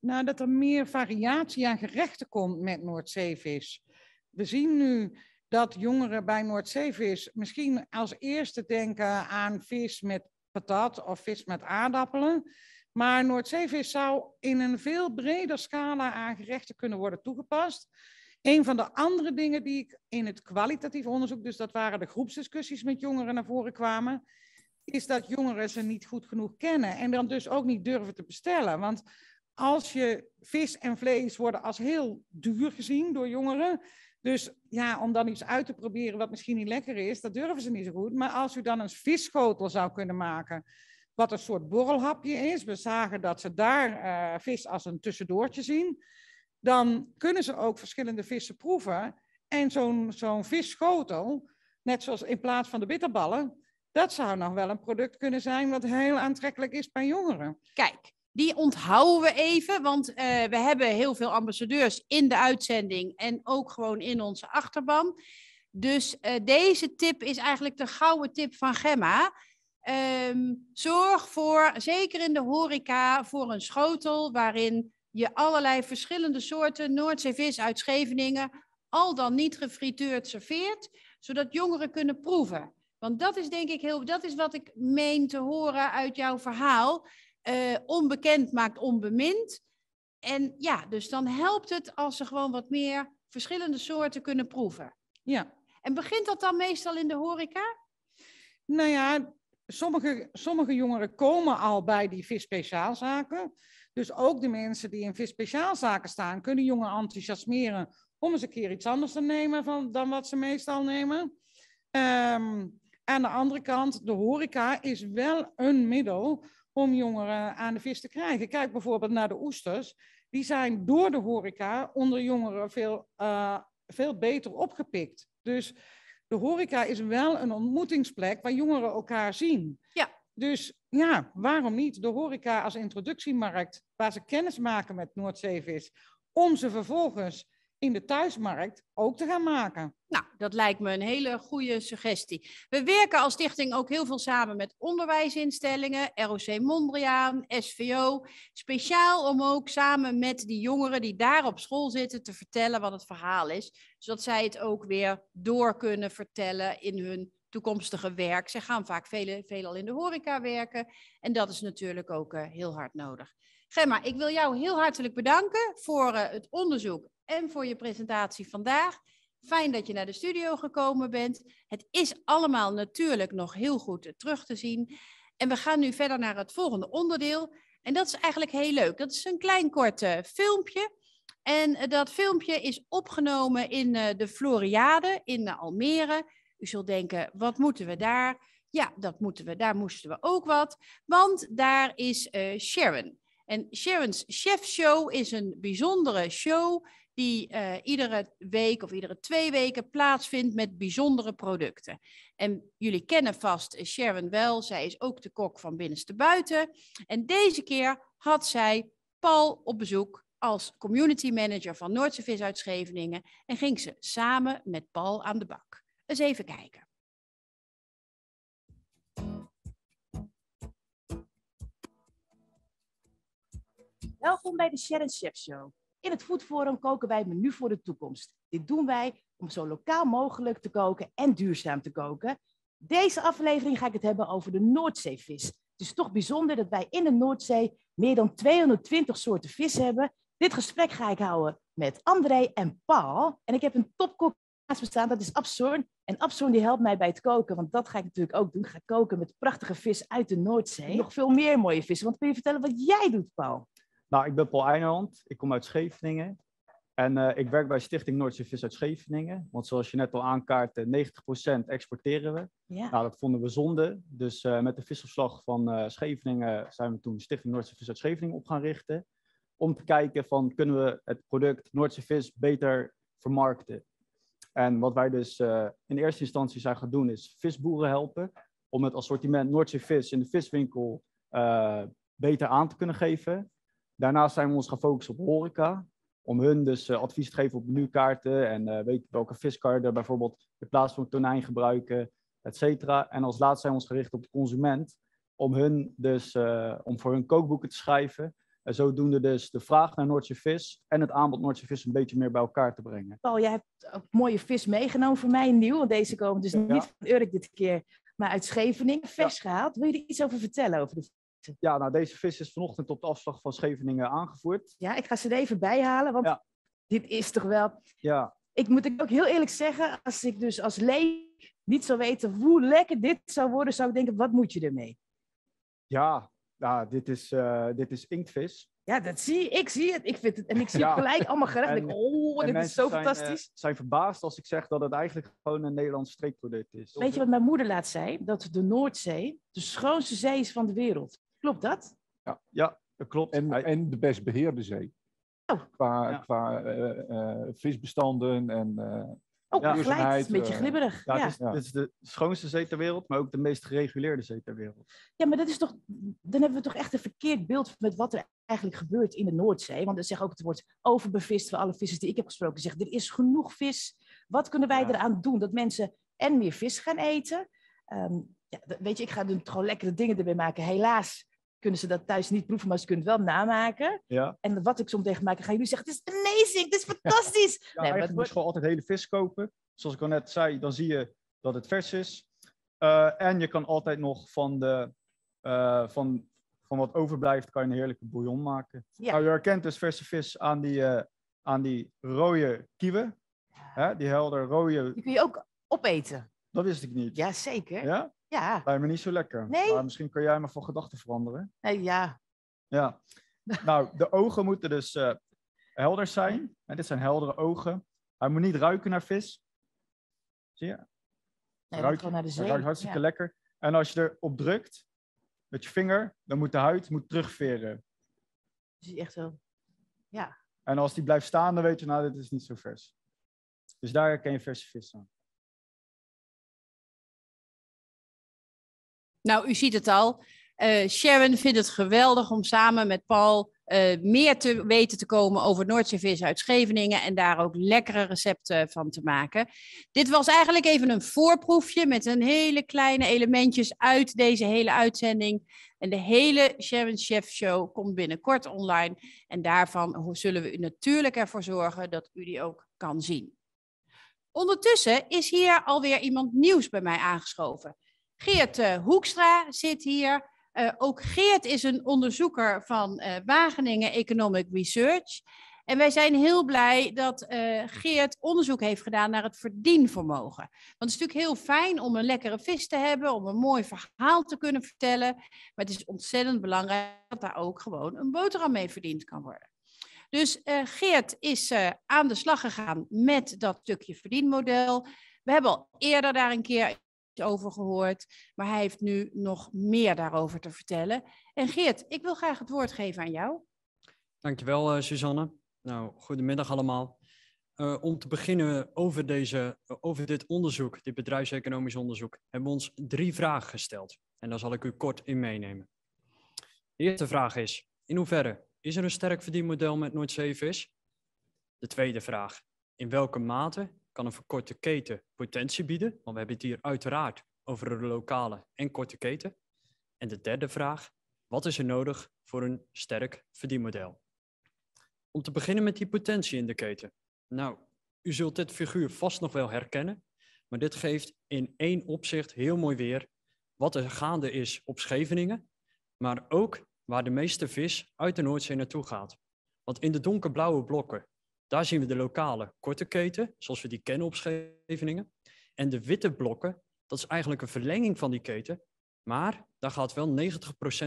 Nou, dat er meer variatie aan gerechten komt met Noordzeevis. We zien nu dat jongeren bij Noordzeevis misschien als eerste denken aan vis met patat of vis met aardappelen. Maar Noordzeevis zou in een veel breder scala aan gerechten kunnen worden toegepast. Een van de andere dingen die ik in het kwalitatief onderzoek, dus dat waren de groepsdiscussies met jongeren naar voren kwamen, is dat jongeren ze niet goed genoeg kennen en dan dus ook niet durven te bestellen. Want als je vis en vlees worden als heel duur gezien door jongeren. Dus ja, om dan iets uit te proberen wat misschien niet lekker is, dat durven ze niet zo goed. Maar als u dan een visschotel zou kunnen maken, wat een soort borrelhapje is. We zagen dat ze daar eh, vis als een tussendoortje zien dan kunnen ze ook verschillende vissen proeven. En zo'n zo'n visschotel, net zoals in plaats van de bitterballen, dat zou nog wel een product kunnen zijn wat heel aantrekkelijk is bij jongeren. Kijk, die onthouden we even, want eh, we hebben heel veel ambassadeurs in de uitzending en ook gewoon in onze achterban. Dus eh, deze tip is eigenlijk de gouden tip van Gemma. Ehm, zorg voor, zeker in de horeca, voor een schotel waarin je allerlei verschillende soorten Noordzeevis uit Scheveningen al dan niet gefrituurd serveert, zodat jongeren kunnen proeven. Want dat is denk ik heel, dat is wat ik meen te horen uit jouw verhaal. Eh, onbekend maakt onbemind. En ja, dus dan helpt het als ze gewoon wat meer verschillende soorten kunnen proeven. Ja. En begint dat dan meestal in de horeca? Nou ja, sommige, sommige jongeren komen al bij die visspeciaalzaken. Dus ook de mensen die in vis speciaalzaken staan, kunnen jongeren enthousiasmeren om eens een keer iets anders te nemen van, dan wat ze meestal nemen. Ehm, aan de andere kant, de horeca is wel een middel om jongeren aan de vis te krijgen. Kijk bijvoorbeeld naar de oesters. Die zijn door de horeca onder jongeren veel, eh, veel beter opgepikt. Dus de horeca is wel een ontmoetingsplek waar jongeren elkaar zien. Ja. Dus ja, waarom niet de horeca als introductiemarkt, waar ze kennis maken met Noordzeevis, om ze vervolgens in de thuismarkt ook te gaan maken. Nou, dat lijkt me een hele goede suggestie. We werken als stichting ook heel veel samen met onderwijsinstellingen, ROC Mondriaan, SVO. Speciaal om ook samen met die jongeren die daar op school zitten te vertellen wat het verhaal is. Zodat zij het ook weer door kunnen vertellen in hun toekomstige werk. Ze gaan vaak veel al in de horeca werken. En dat is natuurlijk ook eh, heel hard nodig. Gemma, ik wil jou heel hartelijk bedanken voor eh, het onderzoek en voor je presentatie vandaag. Fijn dat je naar de studio gekomen bent. Het is allemaal natuurlijk nog heel goed eh, terug te zien. En we gaan nu verder naar het volgende onderdeel. En dat is eigenlijk heel leuk. Dat is een klein kort filmpje. En dat filmpje is opgenomen in de Floriade in Almere u zult denken, wat moeten we daar? Ja, dat moeten we. Daar moesten we ook wat. Want daar is eh, Sharon. En Sharon's Chef Show is een bijzondere show die eh, iedere week of iedere twee weken plaatsvindt met bijzondere producten. En jullie kennen vast eh, Sharon wel. Zij is ook de kok van Binnenste Buiten. En deze keer had zij Paul op bezoek als community manager van Noordse en ging ze samen met Paul aan de bak. Eens even kijken. Welkom bij de Sharon Chef Show. In het Food Forum koken wij menu voor de toekomst. Dit doen wij om zo lokaal mogelijk te koken en duurzaam te koken. Deze aflevering ga ik het hebben over de Noordzeevis. Het is toch bijzonder dat wij in de Noordzee meer dan 220 soorten vis hebben. Dit gesprek ga ik houden met André en Paul. En ik heb een topkok naast dat is Absorn. En Abson die helpt mij bij het koken, want dat ga ik natuurlijk ook doen. Ik ga koken met prachtige vis uit de Noordzee. Nog veel meer mooie vissen. Want kun je vertellen wat jij doet, Paul? Nou, ik ben Paul Einerland. Ik kom uit Scheveningen. En eh, ik werk bij Stichting Noordse Vis uit Scheveningen. Want zoals je net al aankaart, 90% eh, exporteren we. Ja. Nou, dat vonden we zonde. Dus eh, met de visopslag van Scheveningen zijn we toen Stichting Noordse Vis uit Scheveningen op gaan richten. Om te kijken van, kunnen we het product Noordse Vis beter vermarkten? En wat wij dus eh, in eerste instantie zijn gaan doen, is visboeren helpen. Om het assortiment Noordzeevis in de viswinkel eh, beter aan te kunnen geven. Daarnaast zijn we ons gaan focussen op horeca. Om hun dus eh, advies te geven op menukaarten en weten welke viskaarten bijvoorbeeld in plaats van tonijn gebruiken, et cetera. En als laatste zijn we ons gericht op de consument. Om, hun dus, om voor hun kookboeken te schrijven en zodoende dus de vraag naar Noordse vis en het aanbod Noordse vis een beetje meer bij elkaar te brengen. Paul, jij hebt ook mooie vis meegenomen voor mij, nieuw. Want deze komen dus niet van Urk dit keer, maar uit Scheveningen, vers gehaald. Wil je er iets over vertellen over de Ja, nou deze vis is vanochtend op de afslag van Scheveningen aangevoerd. Ja, ik ga ze er even bijhalen, want dit is toch wel... Ja. Ik moet ook heel eerlijk zeggen, als ik dus als leek niet zou weten hoe lekker dit zou worden, zou ik denken, wat moet je ermee? Ja, nou, dit is, eh, dit is inktvis. Ja, dat zie ik. zie het. Ik vind het. En ik zie het gelijk allemaal gerecht. oh, dit is zo eh, fantastisch. zijn verbaasd als ik zeg dat het eigenlijk gewoon een Nederlands streekproduct is. Weet je wat mijn moeder laat zei? Dat de Noordzee de schoonste zee is van de wereld. Klopt dat? Ja, ja dat klopt. En, en de best beheerde zee. Oh. Qua, qua eh, visbestanden en het ja. een beetje glibberig. Eh, ja, Het, is, het, is, de schoonste zee ter wereld, maar ook de meest gereguleerde zee ter wereld. Ja, maar dat is toch, dan hebben we toch echt een verkeerd beeld met wat er eigenlijk gebeurt in de Noordzee. Want dan zeggen ook het woord overbevist van alle vissers die ik heb gesproken. Zeggen, er is genoeg vis. Wat kunnen wij eraan doen? Dat mensen en meer vis gaan eten. Ehm, weet je, ik ga er gewoon lekkere dingen erbij maken. Helaas kunnen ze dat thuis niet proeven, maar ze kunnen het wel namaken. Ja. En wat ik soms tegenmaken, ga gaan jullie zeggen, het is amazing, het is fantastisch. ja, nee, maar gewoon altijd hele vis kopen. Zoals ik al net zei, dan zie je dat het vers is. Eh, en je kan altijd nog van, de, eh, van, van wat overblijft, kan je een heerlijke bouillon maken. Ja. Nou, je herkent dus verse vis aan die, eh, aan die rode kieven. Hè? Die helder rode... Die kun je ook opeten. Dat wist ik niet. Jazeker. Ja? Ja. Lijkt me niet zo lekker. Maar misschien kun jij me van gedachten veranderen. Nee, ja. Ja. Nou, de ogen moeten dus eh, helder zijn. dit zijn heldere ogen. Hij moet niet ruiken naar vis. Zie je? Nee, ruikt gewoon naar de zee. Hij ruikt hartstikke lekker. En als je erop drukt, met je vinger, dan moet de huid moet terugveren. Dus je echt zo, ja. En als die blijft staan, dan weet je, nou, dit is niet zo vers. Dus daar herken je verse vis aan. Nou, u ziet het al. Eh, Sharon vindt het geweldig om samen met Paul eh, meer te weten te komen over Noordzeevis uit Scheveningen en daar ook lekkere recepten van te maken. Dit was eigenlijk even een voorproefje met een hele kleine elementjes uit deze hele uitzending. En de hele Sharon Chef Show komt binnenkort online en daarvan zullen we u natuurlijk ervoor zorgen dat u die ook kan zien. Ondertussen is hier alweer iemand nieuws bij mij aangeschoven. Geert eh, Hoekstra zit hier. Eh, ook Geert is een onderzoeker van eh, Wageningen Economic Research. En wij zijn heel blij dat Geert onderzoek heeft gedaan naar het verdienvermogen. Want het is natuurlijk heel fijn om een lekkere vis te hebben, om een mooi verhaal te kunnen vertellen. Maar het is ontzettend belangrijk dat daar ook gewoon een boterham mee verdiend kan worden. Dus Geert is aan de slag gegaan met dat stukje verdienmodel. We hebben al eerder daar een keer over gehoord. Maar hij heeft nu nog meer daarover te vertellen. En Geert, ik wil graag het woord geven aan jou. Dankjewel, eh, Suzanne. Nou, goedemiddag allemaal. Eh, om te beginnen over, deze, over dit onderzoek, dit bedrijfseconomisch onderzoek, hebben we ons drie vragen gesteld. En daar zal ik u kort in meenemen. De eerste vraag is, in hoeverre is er een sterk verdienmodel met is? De tweede vraag, in welke mate kan een verkorte keten potentie bieden? Want we hebben het hier uiteraard over een lokale en korte keten. En de derde vraag, wat is er nodig voor een sterk verdienmodel? Om te beginnen met die potentie in de keten. Nou, u zult dit figuur vast nog wel herkennen, maar dit geeft in één opzicht heel mooi weer wat er gaande is op Scheveningen, maar ook waar de meeste vis uit de Noordzee naartoe gaat. Want in de donkerblauwe blokken daar zien we de lokale korte keten, zoals we die kennen op Scheveningen. En de witte blokken, dat is eigenlijk een verlenging van die keten, maar daar gaat wel 90%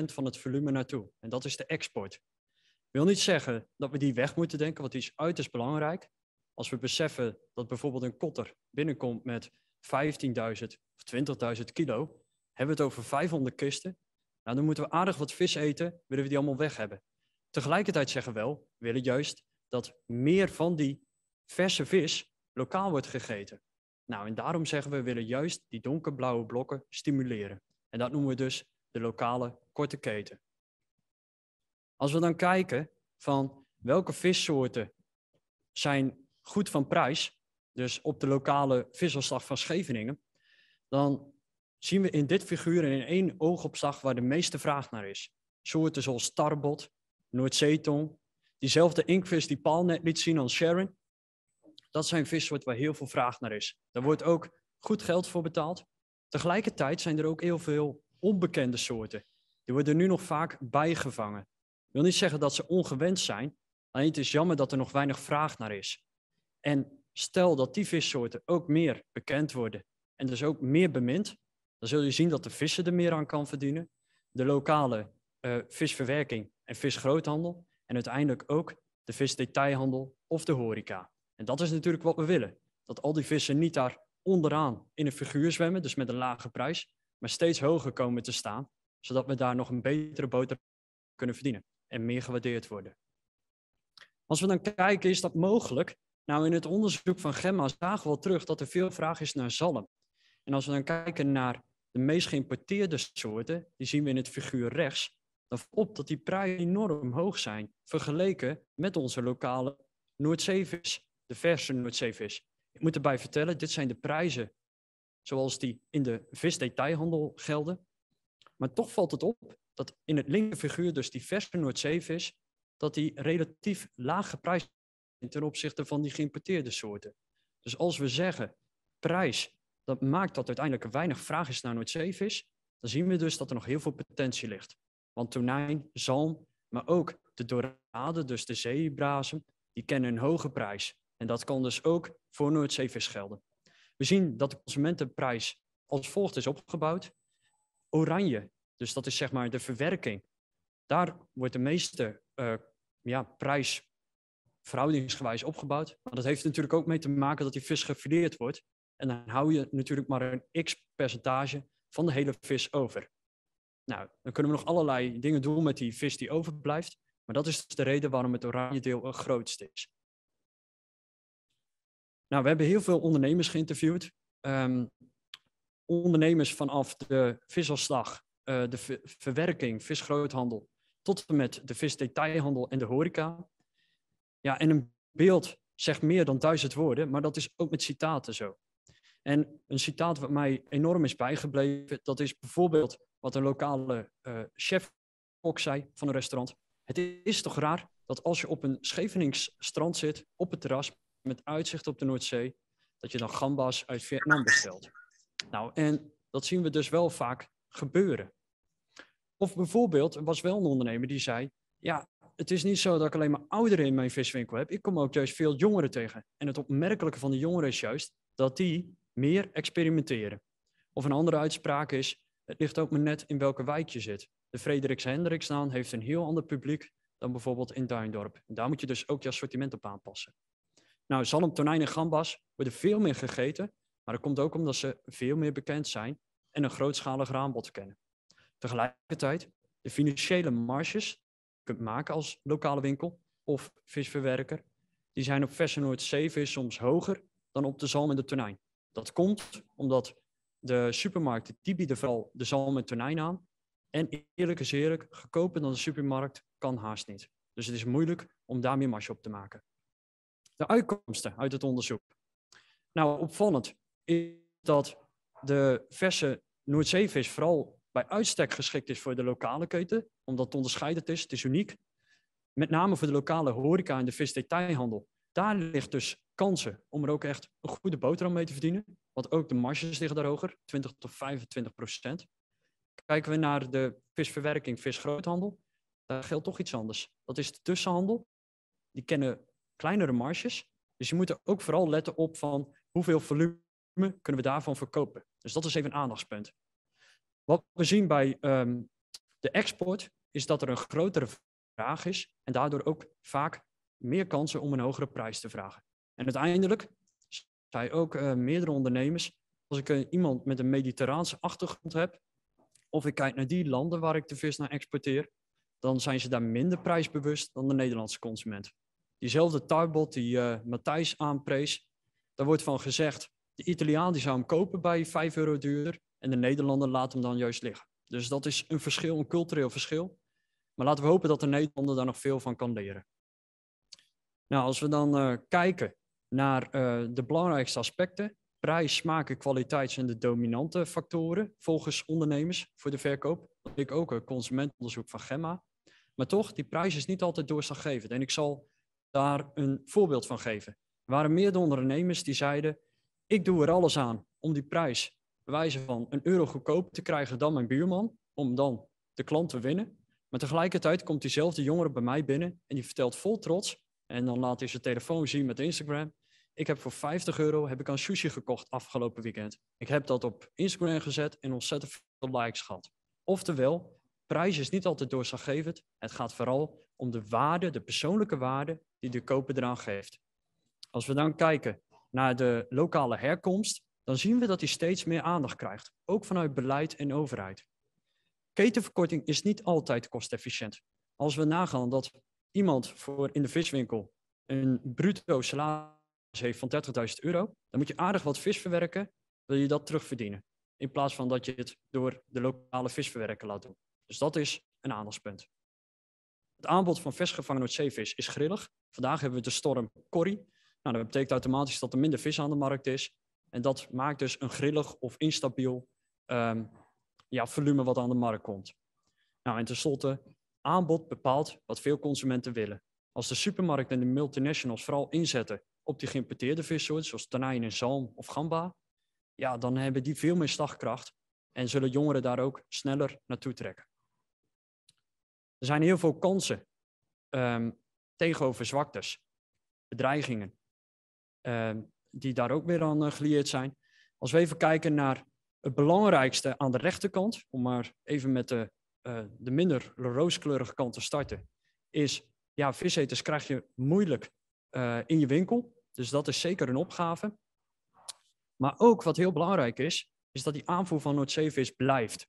van het volume naartoe. En dat is de export. Ik wil niet zeggen dat we die weg moeten denken, want die is uiterst belangrijk. Als we beseffen dat bijvoorbeeld een kotter binnenkomt met 15.000 of 20.000 kilo, hebben we het over 500 kisten. Nou, dan moeten we aardig wat vis eten, willen we die allemaal weg hebben. Tegelijkertijd zeggen we wel, we willen juist dat meer van die verse vis lokaal wordt gegeten. Nou, en daarom zeggen we, we willen juist die donkerblauwe blokken stimuleren. En dat noemen we dus de lokale korte keten. Als we dan kijken van welke vissoorten zijn goed van prijs, dus op de lokale visselslag van Scheveningen, dan zien we in dit figuur in één oogopslag waar de meeste vraag naar is. Soorten zoals tarbot, Noordzeetong, Diezelfde inkvis die Paul net liet zien aan Sharon, dat zijn vissoorten waar heel veel vraag naar is. Daar wordt ook goed geld voor betaald. Tegelijkertijd zijn er ook heel veel onbekende soorten. Die worden nu nog vaak bijgevangen. Ik wil niet zeggen dat ze ongewenst zijn, alleen het is jammer dat er nog weinig vraag naar is. En stel dat die vissoorten ook meer bekend worden en dus ook meer bemind, dan zul je zien dat de visser er meer aan kan verdienen. De lokale eh, visverwerking en visgroothandel en uiteindelijk ook de visdetailhandel of de horeca. En dat is natuurlijk wat we willen. Dat al die vissen niet daar onderaan in een figuur zwemmen, dus met een lage prijs, maar steeds hoger komen te staan, zodat we daar nog een betere boter kunnen verdienen en meer gewaardeerd worden. Als we dan kijken, is dat mogelijk? Nou, in het onderzoek van Gemma zagen we al terug dat er veel vraag is naar zalm. En als we dan kijken naar de meest geïmporteerde soorten, die zien we in het figuur rechts, dan op dat die prijzen enorm hoog zijn vergeleken met onze lokale Noordzeevis, de verse Noordzeevis. Ik moet erbij vertellen, dit zijn de prijzen zoals die in de visdetailhandel gelden. Maar toch valt het op dat in het linkerfiguur, dus die verse Noordzeevis, dat die relatief lage geprijsd zijn ten opzichte van die geïmporteerde soorten. Dus als we zeggen prijs, dat maakt dat uiteindelijk weinig vraag is naar Noordzeevis, dan zien we dus dat er nog heel veel potentie ligt. Want tonijn, zalm, maar ook de dorade, dus de zeebrazen, die kennen een hoge prijs. En dat kan dus ook voor Noordzeevis gelden. We zien dat de consumentenprijs als volgt is opgebouwd. Oranje, dus dat is zeg maar de verwerking. Daar wordt de meeste eh, ja, prijs verhoudingsgewijs opgebouwd. Maar dat heeft natuurlijk ook mee te maken dat die vis gefileerd wordt. En dan hou je natuurlijk maar een x percentage van de hele vis over. Nou, dan kunnen we nog allerlei dingen doen met die vis die overblijft. Maar dat is dus de reden waarom het oranje deel het grootste is. Nou, we hebben heel veel ondernemers geïnterviewd. Ehm, ondernemers vanaf de visafslag, eh, de verwerking, visgroothandel, tot en met de visdetailhandel en de horeca. Ja, en een beeld zegt meer dan duizend woorden, maar dat is ook met citaten zo. En een citaat wat mij enorm is bijgebleven, dat is bijvoorbeeld wat een lokale eh, chef ook zei van een restaurant. Het is toch raar dat als je op een Schevenings strand zit, op het terras, met uitzicht op de Noordzee, dat je dan gambas uit Vietnam bestelt. Nou, en dat zien we dus wel vaak gebeuren. Of bijvoorbeeld, er was wel een ondernemer die zei, ja, het is niet zo dat ik alleen maar ouderen in mijn viswinkel heb. Ik kom ook juist veel jongeren tegen. En het opmerkelijke van de jongeren is juist dat die meer experimenteren. Of een andere uitspraak is, het ligt ook maar net in welke wijk je zit. De Frederiks Hendrikslaan heeft een heel ander publiek dan bijvoorbeeld in Duindorp. daar moet je dus ook je assortiment op aanpassen. Nou, zalm, tonijn en gambas worden veel meer gegeten, maar dat komt ook omdat ze veel meer bekend zijn en een grootschalig aanbod kennen. Tegelijkertijd, de financiële marges die je kunt maken als lokale winkel of visverwerker, die zijn op Verse Noord soms hoger dan op de zalm en de tonijn. Dat komt omdat de supermarkten die bieden vooral de zalm en tonijn aan. En eerlijk is eerlijk, goedkoper dan de supermarkt kan haast niet. Dus het is moeilijk om daar meer marge op te maken. De uitkomsten uit het onderzoek. Nou, opvallend is dat de verse Noordzeevis vooral bij uitstek geschikt is voor de lokale keten, omdat het onderscheidend is, het is uniek. Met name voor de lokale horeca en de visdetailhandel. Daar ligt dus kansen om er ook echt een goede boterham mee te verdienen. Want ook de marges liggen daar hoger, 20 tot 25 procent. Kijken we naar de visverwerking, visgroothandel, daar geldt toch iets anders. Dat is de tussenhandel. Die kennen kleinere marges. Dus je moet er ook vooral letten op van hoeveel volume kunnen we daarvan verkopen. Dus dat is even een aandachtspunt. Wat we zien bij ehm, de export is dat er een grotere vraag is en daardoor ook vaak meer kansen om een hogere prijs te vragen. En uiteindelijk zijn ook eh, meerdere ondernemers. Als ik eh, iemand met een mediterraanse achtergrond heb, of ik kijk naar die landen waar ik de vis naar exporteer, dan zijn ze daar minder prijsbewust dan de Nederlandse consument. Diezelfde tarbot, die eh, Matthijs aanprees, daar wordt van gezegd, de Italiaan die zou hem kopen bij 5 euro duurder en de Nederlander laat hem dan juist liggen. Dus dat is een verschil, een cultureel verschil. Maar laten we hopen dat de Nederlander daar nog veel van kan leren. Nou, als we dan kijken naar eh, de belangrijkste aspecten. Prijs, smaak en kwaliteit zijn de dominante factoren volgens ondernemers voor de verkoop. Ik ook een eh, consumentonderzoek van Gemma. Maar toch, die prijs is niet altijd doorslaggevend. En ik zal daar een voorbeeld van geven. Er waren meerdere ondernemers die zeiden: Ik doe er alles aan om die prijs, wijze van een euro goedkoop te krijgen dan mijn buurman, om dan de klant te winnen. Maar tegelijkertijd komt diezelfde jongere bij mij binnen en die vertelt vol trots. En dan laat hij zijn telefoon zien met Instagram. Ik heb voor 50 euro heb ik aan sushi gekocht afgelopen weekend. Ik heb dat op Instagram gezet en ontzettend veel likes gehad. Oftewel, prijs is niet altijd doorslaggevend. Het gaat vooral om de waarde, de persoonlijke waarde die de koper eraan geeft. Als we dan kijken naar de lokale herkomst, dan zien we dat die steeds meer aandacht krijgt, ook vanuit beleid en overheid. Ketenverkorting is niet altijd kostefficiënt. Als we nagaan dat iemand voor in de viswinkel een bruto salaris heeft van 30.000 euro, dan moet je aardig wat vis verwerken, wil je dat terugverdienen. In plaats van dat je het door de lokale visverwerker laat doen. Dus dat is een aandachtspunt. Het aanbod van versgevangen Noordzeevis is grillig. Vandaag hebben we de storm Corrie. Nou, dat betekent automatisch dat er minder vis aan de markt is. En dat maakt dus een grillig of instabiel ehm, ja, volume wat aan de markt komt. Nou, en tenslotte, aanbod bepaalt wat veel consumenten willen. Als de supermarkt en de multinationals vooral inzetten op die geïmporteerde vissoorten, zoals tonijn en zalm of gamba, ja, dan hebben die veel meer slagkracht en zullen jongeren daar ook sneller naartoe trekken. Er zijn heel veel kansen ehm, tegenover zwaktes, bedreigingen, ehm, die daar ook weer aan geleerd eh, gelieerd zijn. Als we even kijken naar het belangrijkste aan de rechterkant, om maar even met de, eh, de minder rooskleurige kant te starten, is ja, viseters krijg je moeilijk eh, in je winkel. Dus dat is zeker een opgave. Maar ook wat heel belangrijk is, is dat die aanvoer van Noordzeevis blijft.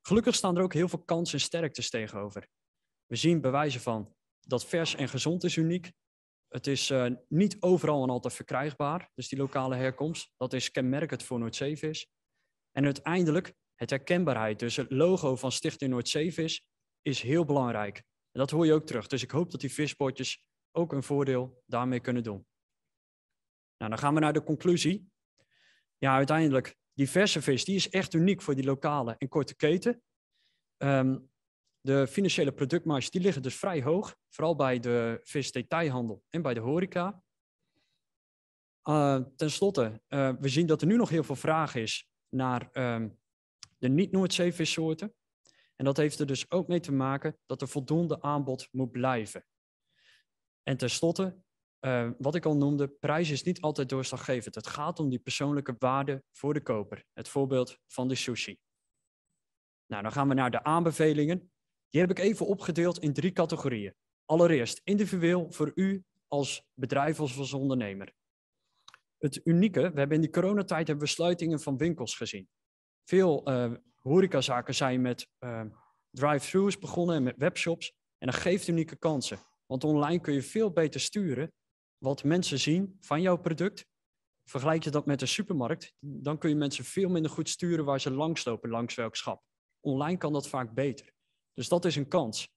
Gelukkig staan er ook heel veel kansen en sterktes tegenover. We zien bewijzen van dat vers en gezond is uniek. Het is eh, niet overal en altijd verkrijgbaar, dus die lokale herkomst. Dat is kenmerkend voor Noordzeevis. En uiteindelijk het herkenbaarheid. Dus het logo van Stichting Noordzeevis is heel belangrijk. En dat hoor je ook terug. Dus ik hoop dat die visbordjes ook een voordeel daarmee kunnen doen. Nou, dan gaan we naar de conclusie. Ja, uiteindelijk, die verse vis die is echt uniek voor die lokale en korte keten. Um, de financiële productmarges die liggen dus vrij hoog, vooral bij de visdetailhandel en bij de horeca. Uh, ten slotte, eh, we zien dat er nu nog heel veel vraag is naar ehm, de niet-Noordzeevissoorten. En dat heeft er dus ook mee te maken dat er voldoende aanbod moet blijven. En ten slotte, eh, wat ik al noemde, prijs is niet altijd doorslaggevend. Het gaat om die persoonlijke waarde voor de koper. Het voorbeeld van de sushi. Nou, dan gaan we naar de aanbevelingen. Die heb ik even opgedeeld in drie categorieën. Allereerst individueel voor u als bedrijf of als ondernemer. Het unieke, we hebben in die coronatijd hebben we sluitingen van winkels gezien. Veel eh, horecazaken zijn met eh, drive-throughs begonnen en met webshops. En dat geeft unieke kansen. Want online kun je veel beter sturen wat mensen zien van jouw product, vergelijk je dat met de supermarkt, dan kun je mensen veel minder goed sturen waar ze langslopen langs welk schap. Online kan dat vaak beter. Dus dat is een kans.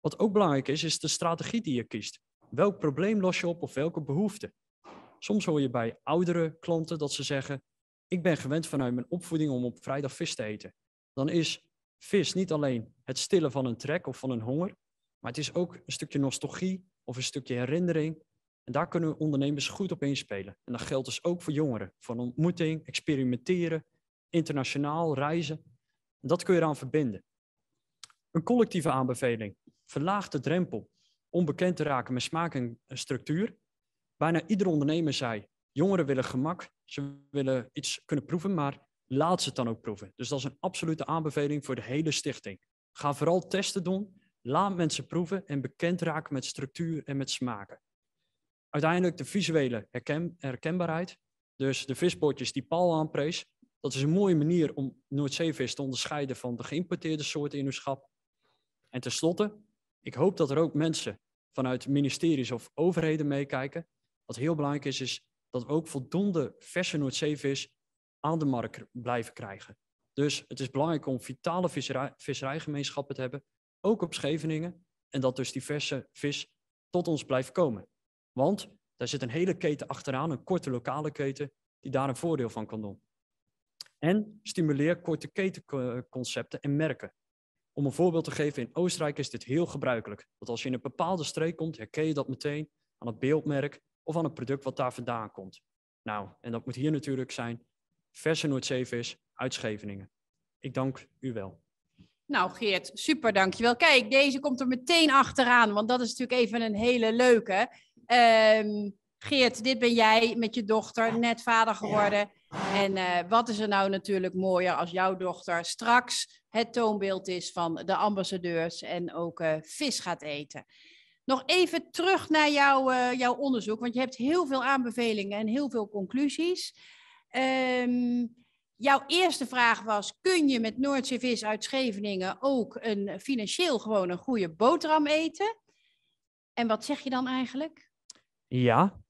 Wat ook belangrijk is, is de strategie die je kiest. Welk probleem los je op of welke behoefte? Soms hoor je bij oudere klanten dat ze zeggen: Ik ben gewend vanuit mijn opvoeding om op vrijdag vis te eten. Dan is vis niet alleen het stillen van een trek of van een honger, maar het is ook een stukje nostalgie of een stukje herinnering en daar kunnen ondernemers goed op inspelen. En dat geldt dus ook voor jongeren. Van ontmoeting, experimenteren, internationaal reizen. Dat kun je eraan verbinden. Een collectieve aanbeveling. Verlaag de drempel om bekend te raken met smaak en structuur. Bijna ieder ondernemer zei, jongeren willen gemak. Ze willen iets kunnen proeven, maar laat ze het dan ook proeven. Dus dat is een absolute aanbeveling voor de hele stichting. Ga vooral testen doen. Laat mensen proeven en bekend raken met structuur en met smaken. Uiteindelijk de visuele herkenbaarheid. Dus de visbordjes die Paul aanprees. Dat is een mooie manier om Noordzeevis te onderscheiden van de geïmporteerde soorten in uw schap. En tenslotte, ik hoop dat er ook mensen vanuit ministeries of overheden meekijken. Wat heel belangrijk is, is dat we ook voldoende verse Noordzeevis aan de markt blijven krijgen. Dus het is belangrijk om vitale visserijgemeenschappen te hebben, ook op Scheveningen. En dat dus die verse vis tot ons blijft komen. Want daar zit een hele keten achteraan, een korte lokale keten, die daar een voordeel van kan doen. En stimuleer korte ketenconcepten en merken. Om een voorbeeld te geven, in Oostenrijk is dit heel gebruikelijk. Dat als je in een bepaalde streek komt, herken je dat meteen aan het beeldmerk of aan het product wat daar vandaan komt. Nou, en dat moet hier natuurlijk zijn verse Noordzeevis uit Scheveningen. Ik dank u wel. Nou, Geert, super, dankjewel. Kijk, deze komt er meteen achteraan, want dat is natuurlijk even een hele leuke. Ehm, Geert, dit ben jij met je dochter, net vader geworden. En eh, wat is er nou natuurlijk mooier als jouw dochter straks het toonbeeld is van de ambassadeurs en ook eh, vis gaat eten. Nog even terug naar eh, jouw onderzoek, want je hebt heel veel aanbevelingen en heel veel conclusies. Ehm, jouw eerste vraag was, kun je met Noordse vis uit Scheveningen ook een, financieel gewoon een goede boterham eten? En wat zeg je dan eigenlijk? Ja,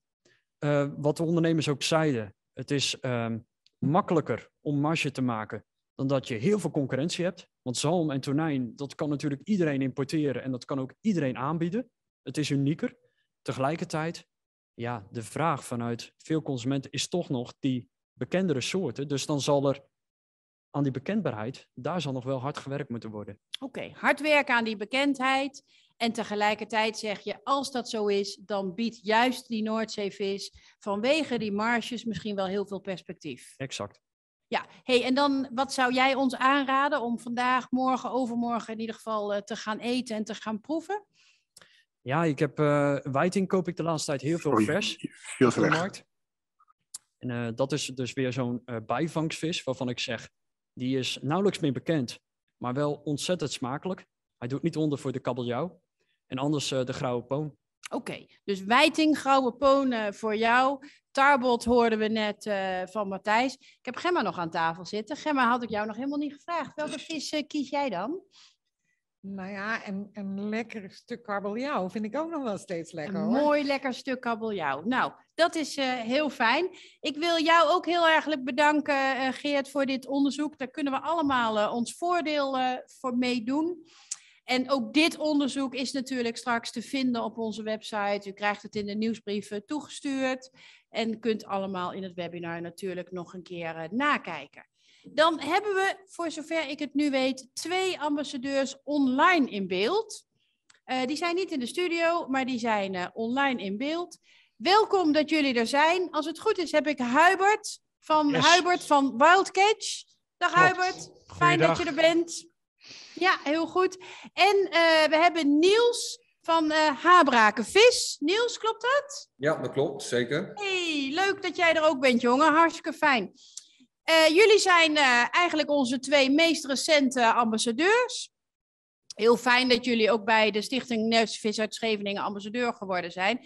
eh, wat de ondernemers ook zeiden, het is ehm, makkelijker om marge te maken dan dat je heel veel concurrentie hebt. Want zalm en tonijn, dat kan natuurlijk iedereen importeren en dat kan ook iedereen aanbieden. Het is unieker. Tegelijkertijd, ja, de vraag vanuit veel consumenten is toch nog die bekendere soorten. Dus dan zal er aan die bekendbaarheid, daar zal nog wel hard gewerkt moeten worden. Oké, hard werken aan die bekendheid. En tegelijkertijd zeg je, als dat zo is, dan biedt juist die Noordzeevis vanwege die marges misschien wel heel veel perspectief. Exact. Ja, hey, en dan wat zou jij ons aanraden om vandaag, morgen, overmorgen in ieder geval eh, te gaan eten en te gaan proeven? Ja, ik heb uh, eh, wijting koop ik de laatste tijd heel veel Sorry, vers. Veel de markt. En eh, dat is dus weer zo'n bijvangstvis waarvan ik zeg, die is nauwelijks meer bekend, maar wel ontzettend smakelijk. Hij doet niet onder voor de kabeljauw. En anders eh, de grauwe poon. Oké, dus wijting, grauwe ponen eh, voor jou. Tarbot hoorden we net eh, van Matthijs. Ik heb Gemma nog aan tafel zitten. Gemma, had ik jou nog helemaal niet gevraagd. Welke vis kies jij dan? Nou ja, een, een lekker stuk kabeljauw vind ik ook nog wel steeds lekker. Een mooi lekker stuk kabeljauw. Nou, dat is heel fijn. Ik wil jou ook heel erg bedanken, Geert, voor dit onderzoek. Daar kunnen we allemaal ons voordeel voor meedoen. En ook dit onderzoek is natuurlijk straks te vinden op onze website. U krijgt het in de nieuwsbrieven toegestuurd en kunt allemaal in het webinar natuurlijk nog een keer eh, nakijken. Dan hebben we, voor zover ik het nu weet, twee ambassadeurs online in beeld. Eh, die zijn niet in de studio, maar die zijn eh, online in beeld. Welkom dat jullie er zijn. Als het goed is, heb ik Hubert van, yes. Hubert van Wildcatch. Dag Hubert, fijn dat je er bent. Ja, heel goed. En eh, we hebben Niels van uh, Habraken Vis. Niels, klopt dat? Ja, dat klopt, zeker. Hey, leuk dat jij er ook bent, jongen. Hartstikke fijn. Eh, jullie zijn eigenlijk onze twee meest recente ambassadeurs. Heel fijn dat jullie ook bij de Stichting Nederlandse Vis uit Scheveningen ambassadeur geworden zijn.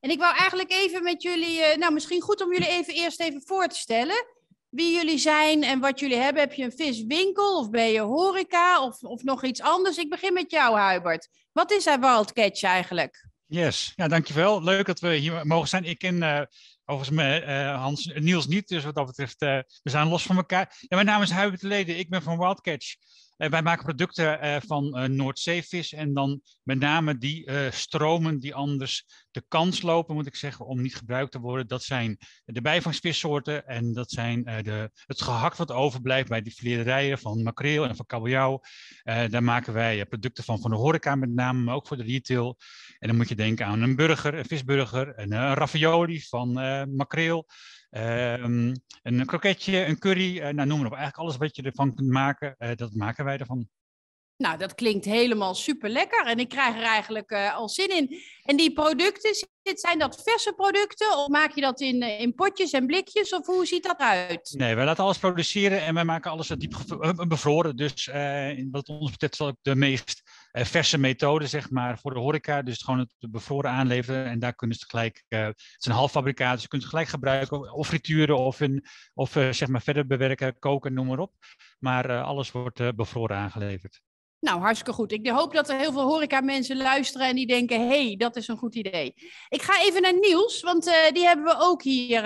En ik wou eigenlijk even met jullie, nou misschien goed om jullie even eerst even voor te stellen wie jullie zijn en wat jullie hebben. Heb je een viswinkel of ben je horeca of, of nog iets anders? Ik begin met jou, Hubert. Wat is hij wildcatch eigenlijk? Yes, ja, dankjewel. Leuk dat we hier mogen zijn. Ik ken uh, eh, overigens me, eh, Hans Niels niet, dus wat dat betreft, eh, we zijn los van elkaar. mijn naam is Hubert Leden, ik ben van Wildcatch. Eh, wij maken producten eh, van eh, Noordzeevis en dan met name die stromen die anders de kans lopen, moet ik zeggen, om niet gebruikt te worden. Dat zijn de bijvangstvissoorten en dat zijn de, het gehakt wat overblijft bij die filerijen van makreel en van kabeljauw. daar maken wij producten van, van de horeca met name, maar ook voor de retail. En dan moet je denken aan een burger, een visburger, een, een ravioli van makreel. Ehm, een kroketje, een curry, eh, nou, noem maar op. Eigenlijk alles wat je ervan kunt maken, eh, dat maken wij ervan. Nou, dat klinkt helemaal super lekker en ik krijg er eigenlijk eh, al zin in. En die producten, zijn dat verse producten of maak je dat in, in potjes en blikjes of hoe ziet dat uit? Nee, wij laten alles produceren en wij maken alles diep bevroren. Dus wat ons betreft zal ik de meest eh, verse methode, zeg maar, voor de horeca. Dus gewoon het bevroren aanleveren. En daar kunnen ze gelijk, eh, het zijn halffabrikaten, dus ze kunnen kunt het gelijk gebruiken. Of frituren of, of eh, zeg maar verder bewerken, koken, noem maar op. Maar alles wordt bevroren aangeleverd. Nou, hartstikke goed. Ik hoop dat er heel veel horeca-mensen luisteren en die denken: hé, hey, dat is een goed idee. Ik ga even naar Niels, want die hebben we ook hier,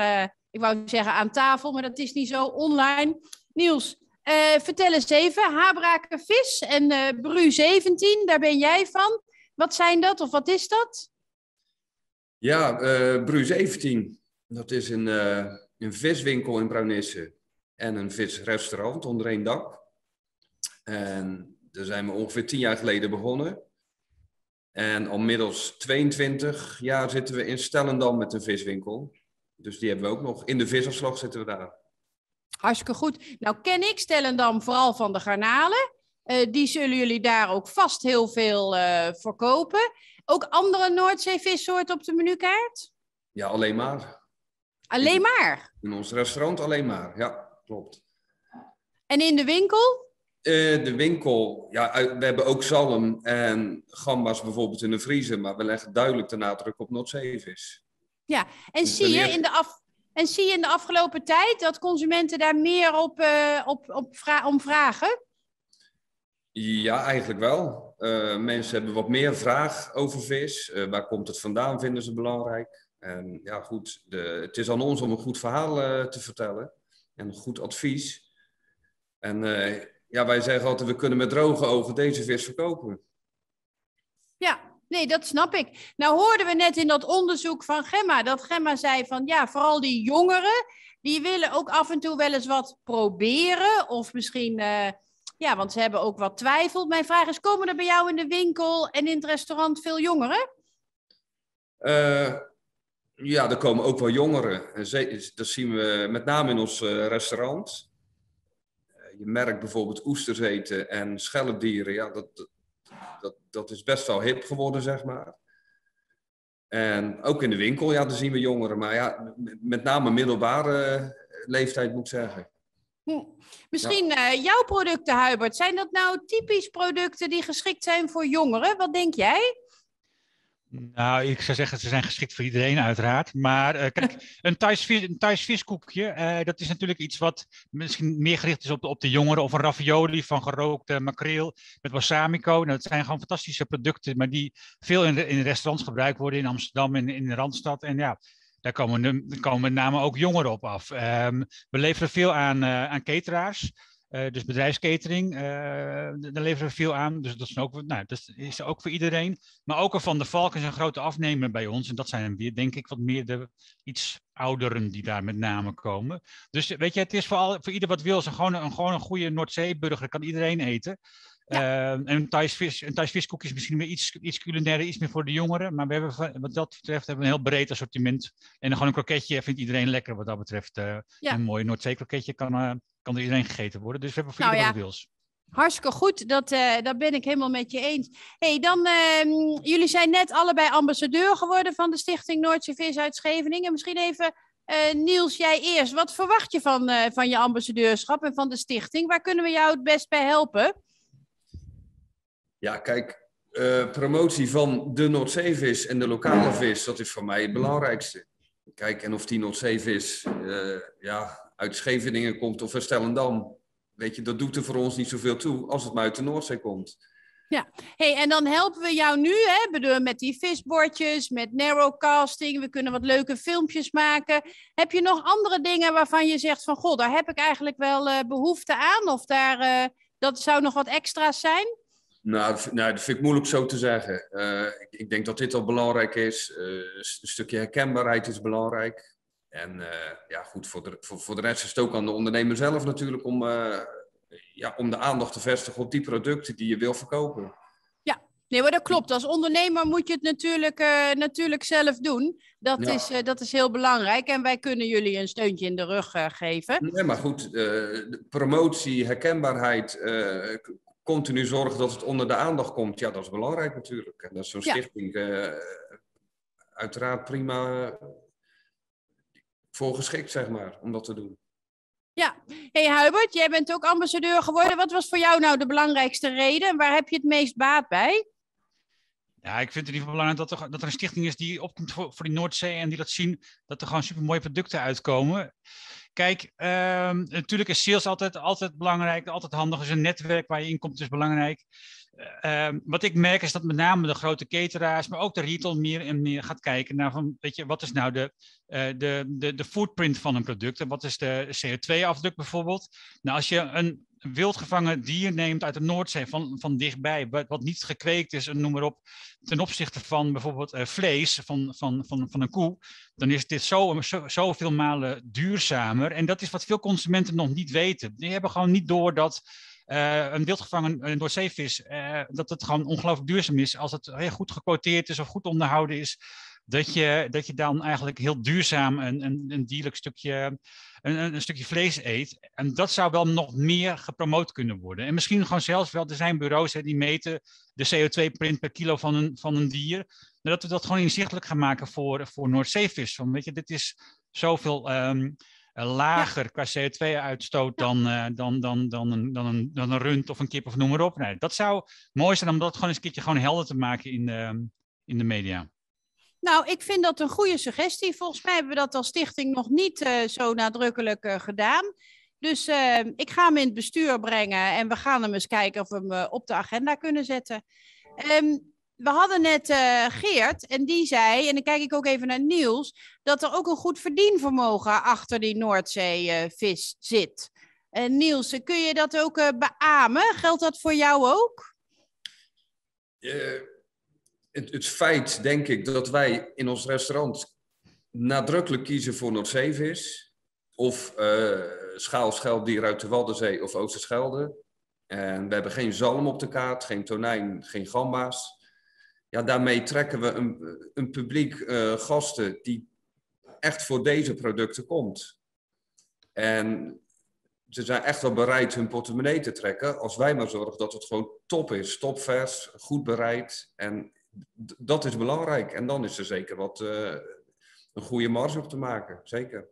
ik wou zeggen aan tafel, maar dat is niet zo, online. Niels, eh, vertel eens even, Habraken Vis en uh, Bru 17, daar ben jij van. Wat zijn dat of wat is dat? Ja, uh, Bru 17, dat is een, een viswinkel in Bruinisse en een visrestaurant onder één dak. En daar zijn we ongeveer tien jaar geleden begonnen. En almiddels 22 jaar zitten we in Stellendam met een viswinkel. Dus die hebben we ook nog. In de visafslag zitten we daar. Hartstikke goed. Nou ken ik Stellendam vooral van de garnalen. Eh, die zullen jullie daar ook vast heel veel uh, Ook andere Noordzeevissoorten op de menukaart? Ja, alleen maar. Alleen maar? In ons restaurant alleen maar, ja, klopt. En in de winkel? Eh, de winkel, ja, we hebben ook zalm en gambas bijvoorbeeld in de vriezer, maar we leggen duidelijk de nadruk op Noordzeevis. Ja, en dus zie je in de af en zie je in de afgelopen tijd dat consumenten daar meer op, eh, op, op om vragen? Ja, eigenlijk wel. Eh, mensen hebben wat meer vraag over vis. Eh, waar komt het vandaan, vinden ze belangrijk. En ja, goed, de, het is aan ons om een goed verhaal te vertellen en een goed advies. En ja, wij zeggen altijd, we kunnen met droge ogen deze vis verkopen. Ja, Nee, dat snap ik. Nou hoorden we net in dat onderzoek van Gemma dat Gemma zei van ja, vooral die jongeren, die willen ook af en toe wel eens wat proberen of misschien, eh, ja, want ze hebben ook wat twijfel. Mijn vraag is, komen er bij jou in de winkel en in het restaurant veel jongeren? Eh, ja, er komen ook wel jongeren. Dat zien we met name in ons eh, restaurant je merkt bijvoorbeeld oesters eten en schelpdieren. Ja, dat, dat, dat is best wel hip geworden, zeg maar. En ook in de winkel, ja, dan zien we jongeren. Maar ja, met name middelbare eh, leeftijd moet ik zeggen. Hm. Misschien eh, jouw producten, Hubert. Zijn dat nou typisch producten die geschikt zijn voor jongeren? Wat denk jij? Nou, ik zou zeggen, ze zijn geschikt voor iedereen uiteraard. Maar eh, kijk, een Thais, vis, een Thais viskoekje, eh, dat is natuurlijk iets wat misschien meer gericht is op de, op de jongeren. Of een ravioli van gerookte makreel met balsamico. Nou, dat zijn gewoon fantastische producten, maar die veel in, in restaurants gebruikt worden in Amsterdam en in, de Randstad. En ja, daar komen, komen met name ook jongeren op af. Ehm, we leveren veel aan, uh, aan cateraars. Eh, dus bedrijfskatering, eh, daar leveren we veel aan. Dus dat is, ook, nou, dat is ook voor iedereen. Maar ook al van de valken is een grote afnemer bij ons. En dat zijn weer, denk ik, wat meer de iets ouderen die daar met name komen. Dus weet je, het is voor, al, voor ieder wat wil. Is gewoon, een, gewoon een goede Noordzeeburger kan iedereen eten. Ehm, en een is misschien meer iets, iets culinaire, iets meer voor de jongeren. Maar we hebben, wat dat betreft hebben we een heel breed assortiment. En dan gewoon een kroketje vindt iedereen lekker wat dat betreft. Eh, een mooi Noordzee-kroketje kan, uh, kan door iedereen gegeten worden. Dus we hebben voor nou, iedereen ja. Deels. Hartstikke goed, dat, eh, dat ben ik helemaal met je eens. hey, dan, uh, jullie zijn net allebei ambassadeur geworden van de Stichting Noordse Vis uit Scheveningen. Misschien even, Niels, jij eerst. Wat verwacht je van, van je ambassadeurschap en van de stichting? Waar kunnen we jou het best bij helpen? Ja, kijk, eh, promotie van de Noordzeevis en de lokale vis, dat is voor mij het belangrijkste. Kijk, en of die Noordzeevis eh, ja, uit Scheveningen komt of uit Stellendam, weet je, dat doet er voor ons niet zoveel toe als het maar uit de Noordzee komt. Ja, hey, en dan helpen we jou nu hè, bedoel, met die visbordjes, met narrowcasting. We kunnen wat leuke filmpjes maken. Heb je nog andere dingen waarvan je zegt van... ...goh, daar heb ik eigenlijk wel eh, behoefte aan? Of daar, dat zou nog wat extra's zijn? Nou, nou, dat vind ik moeilijk zo te zeggen. Eh, ik, ik, denk dat dit al belangrijk is. Eh, een stukje herkenbaarheid is belangrijk. En eh, ja, goed, voor de, voor, voor de rest is het ook aan de ondernemer zelf natuurlijk om, ja, om de aandacht te vestigen op die producten die je wil verkopen. Ja, nee, maar dat klopt. Als ondernemer moet je het natuurlijk, natuurlijk zelf doen. Dat, is, dat is heel belangrijk. En wij kunnen jullie een steuntje in de rug geven. Nee, maar goed, promotie, herkenbaarheid continu zorgen dat het onder de aandacht komt, ja, dat is belangrijk natuurlijk. En dat is zo'n stichting eh, uiteraard prima voor geschikt, zeg maar, om dat te doen. Ja, hey Hubert, jij bent ook ambassadeur geworden. Wat was voor jou nou de belangrijkste reden en waar heb je het meest baat bij? Ja, ik vind het in ieder geval belangrijk dat er, dat er een stichting is die opkomt voor, voor die Noordzee en die laat zien dat er gewoon supermooie producten uitkomen. Kijk, ehm, natuurlijk is sales altijd, altijd belangrijk, altijd handig. Dus een netwerk waar je in komt is belangrijk. Eh, ehm, wat ik merk is dat met name de grote cateraars, maar ook de retail meer en meer gaat kijken naar van, weet je, wat is nou de, eh, de, de, de footprint van een product en wat is de CO2-afdruk bijvoorbeeld. Nou, als je een wildgevangen dier neemt uit de Noordzee van, van dichtbij, wat niet gekweekt is, noem maar op, ten opzichte van bijvoorbeeld eh, vlees van, van, van, van een koe, dan is dit zo, zo, malen duurzamer. En dat is wat veel consumenten nog niet weten. Die hebben gewoon niet door dat eh, een wildgevangen een Noordzeevis, uh, dat het gewoon ongelooflijk duurzaam is als het heel goed gequoteerd is of goed onderhouden is dat je, dat je dan eigenlijk heel duurzaam een, een, een dierlijk stukje, een, een stukje vlees eet. En dat zou wel nog meer gepromoot kunnen worden. En misschien gewoon zelfs wel, er zijn bureaus hè, die meten de CO2-print per kilo van een, van een dier. Dat we dat gewoon inzichtelijk gaan maken voor, voor Noordzeevis. Want weet je, dit is zoveel... Ehm, eh, lager qua CO2-uitstoot dan, eh, dan, dan, dan, een, dan, een, dan een rund of een kip of noem maar op. Nee, dat zou mooi zijn om dat gewoon eens een keertje gewoon helder te maken in in de media. Nou, ik vind dat een goede suggestie. Volgens mij hebben we dat als stichting nog niet eh, zo nadrukkelijk eh, gedaan. Dus eh, ik ga hem in het bestuur brengen en we gaan hem eens kijken of we hem op de agenda kunnen zetten. Ehm, we hadden net Geert en die zei, en dan kijk ik ook even naar Niels, dat er ook een goed verdienvermogen achter die Noordzeevis zit. Niels, kun je dat ook beamen? Geldt dat voor jou ook? het, het, feit, denk ik, dat wij in ons restaurant nadrukkelijk kiezen voor Noordzeevis of uh, eh, schaalschelpdier uit de Waddenzee of Oosterschelde. En we hebben geen zalm op de kaart, geen tonijn, geen gamba's. Ja, daarmee trekken we een, een publiek eh, gasten die echt voor deze producten komt. En ze zijn echt wel bereid hun portemonnee te trekken. Als wij maar zorgen dat het gewoon top is, topvers, goed bereid. En dat is belangrijk. En dan is er zeker wat eh, een goede marge op te maken. Zeker.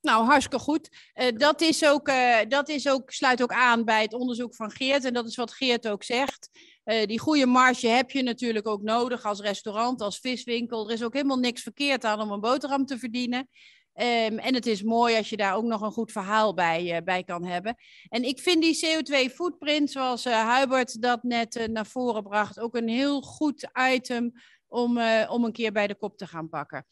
Nou, hartstikke goed. Eh, dat, is ook, eh, dat is ook, sluit ook aan bij het onderzoek van Geert. En dat is wat Geert ook zegt. die goede marge heb je natuurlijk ook nodig als restaurant, als viswinkel. Er is ook helemaal niks verkeerd aan om een boterham te verdienen. Ehm, en het is mooi als je daar ook nog een goed verhaal bij, eh, bij kan hebben. En ik vind die CO2-footprint, zoals eh, Hubert dat net eh, naar voren bracht, ook een heel goed item om, om een keer bij de kop te gaan pakken.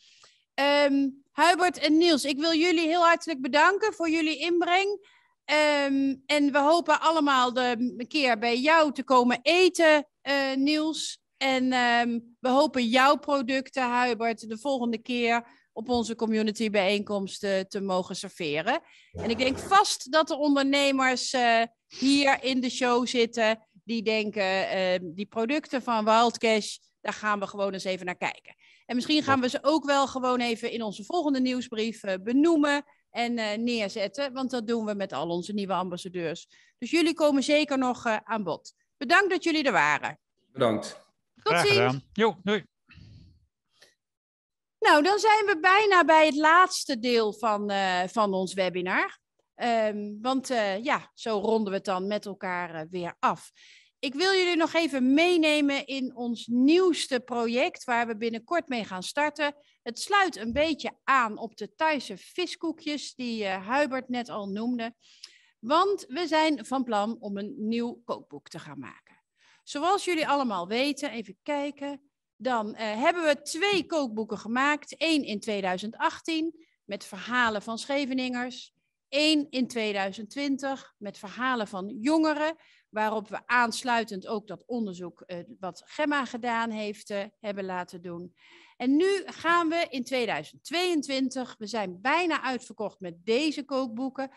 Um, ehm, Hubert en Niels, ik wil jullie heel hartelijk bedanken voor jullie inbreng. Ehm, en we hopen allemaal de, een keer bij jou te komen eten, Niels. En we hopen jouw producten, Hubert, de volgende keer op onze community bijeenkomsten te mogen serveren. En ik denk vast dat er ondernemers eh, hier in de show zitten die denken, uh, die producten van Wildcash, daar gaan we gewoon eens even naar kijken. En misschien gaan we ze ook wel gewoon even in onze volgende nieuwsbrief eh, benoemen en neerzetten, want dat doen we met al onze nieuwe ambassadeurs. Dus jullie komen zeker nog aan bod. Bedankt dat jullie er waren. Bedankt. Tot ziens. Jo, doei. Nou, dan zijn we bijna bij het laatste deel van, eh, van ons webinar. Ehm, want eh, ja, zo ronden we het dan met elkaar eh, weer af. Ik wil jullie nog even meenemen in ons nieuwste project waar we binnenkort mee gaan starten. Het sluit een beetje aan op de Thaise viskoekjes die Hubert net al noemde. Want we zijn van plan om een nieuw kookboek te gaan maken. Zoals jullie allemaal weten, even kijken dan eh, hebben we twee kookboeken gemaakt. Eén in 2018 met verhalen van Scheveningers. Eén in 2020 met verhalen van jongeren. Waarop we aansluitend ook dat onderzoek eh, wat Gemma gedaan heeft, eh, hebben laten doen. En nu gaan we in 2022, we zijn bijna uitverkocht met deze kookboeken.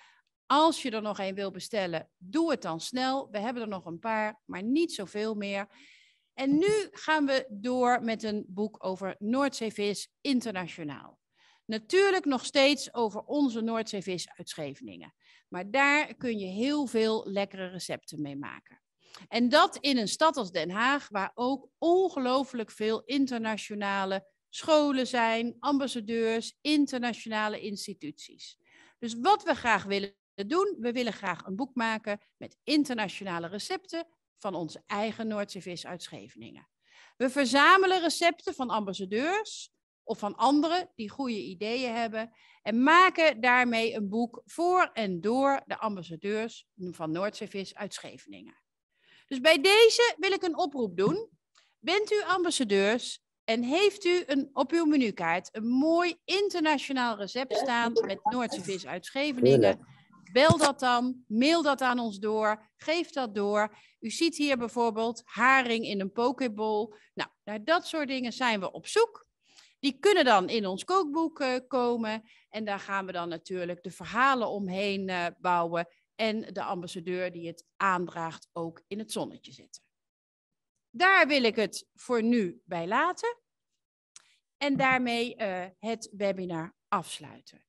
Als je er nog een wil bestellen, doe het dan snel. We hebben er nog een paar, maar niet zoveel meer. En nu gaan we door met een boek over Noordzeevis internationaal. Natuurlijk nog steeds over onze Noordzeevis uit Scheveningen. Maar daar kun je heel veel lekkere recepten mee maken. En dat in een stad als Den Haag, waar ook ongelooflijk veel internationale scholen zijn, ambassadeurs, internationale instituties. Dus wat we graag willen doen, we willen graag een boek maken met internationale recepten van onze eigen Noordse vis uit Scheveningen. We verzamelen recepten van ambassadeurs of van anderen die goede ideeën hebben en maken daarmee een boek voor en door de ambassadeurs van Noordse vis uit Scheveningen. Dus bij deze wil ik een oproep doen. Bent u ambassadeurs en heeft u een, op uw menukaart een mooi internationaal recept staan met Noordse vis uit Scheveningen? Bel dat dan, mail dat aan ons door, geef dat door. U ziet hier bijvoorbeeld haring in een pokeball. Nou, naar nou, dat soort dingen zijn we op zoek. Die kunnen dan in ons kookboek eh, komen en daar gaan we dan natuurlijk de verhalen omheen eh, bouwen en de ambassadeur die het aandraagt ook in het zonnetje zitten. Daar wil ik het voor nu bij laten en daarmee eh, het webinar afsluiten.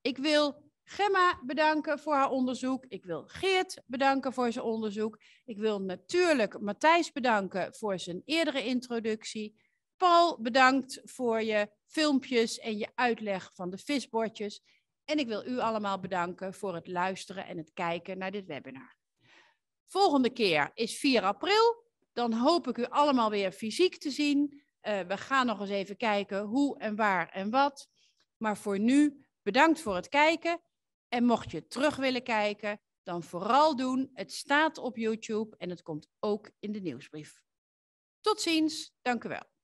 Ik wil Gemma bedanken voor haar onderzoek. Ik wil Geert bedanken voor zijn onderzoek. Ik wil natuurlijk Matthijs bedanken voor zijn eerdere introductie. Paul, bedankt voor je filmpjes en je uitleg van de visbordjes. En ik wil u allemaal bedanken voor het luisteren en het kijken naar dit webinar. Volgende keer is 4 april. Dan hoop ik u allemaal weer fysiek te zien. Eh, we gaan nog eens even kijken hoe en waar en wat. Maar voor nu, bedankt voor het kijken en mocht je terug willen kijken, dan vooral doen. Het staat op YouTube en het komt ook in de nieuwsbrief. Tot ziens, dank u wel.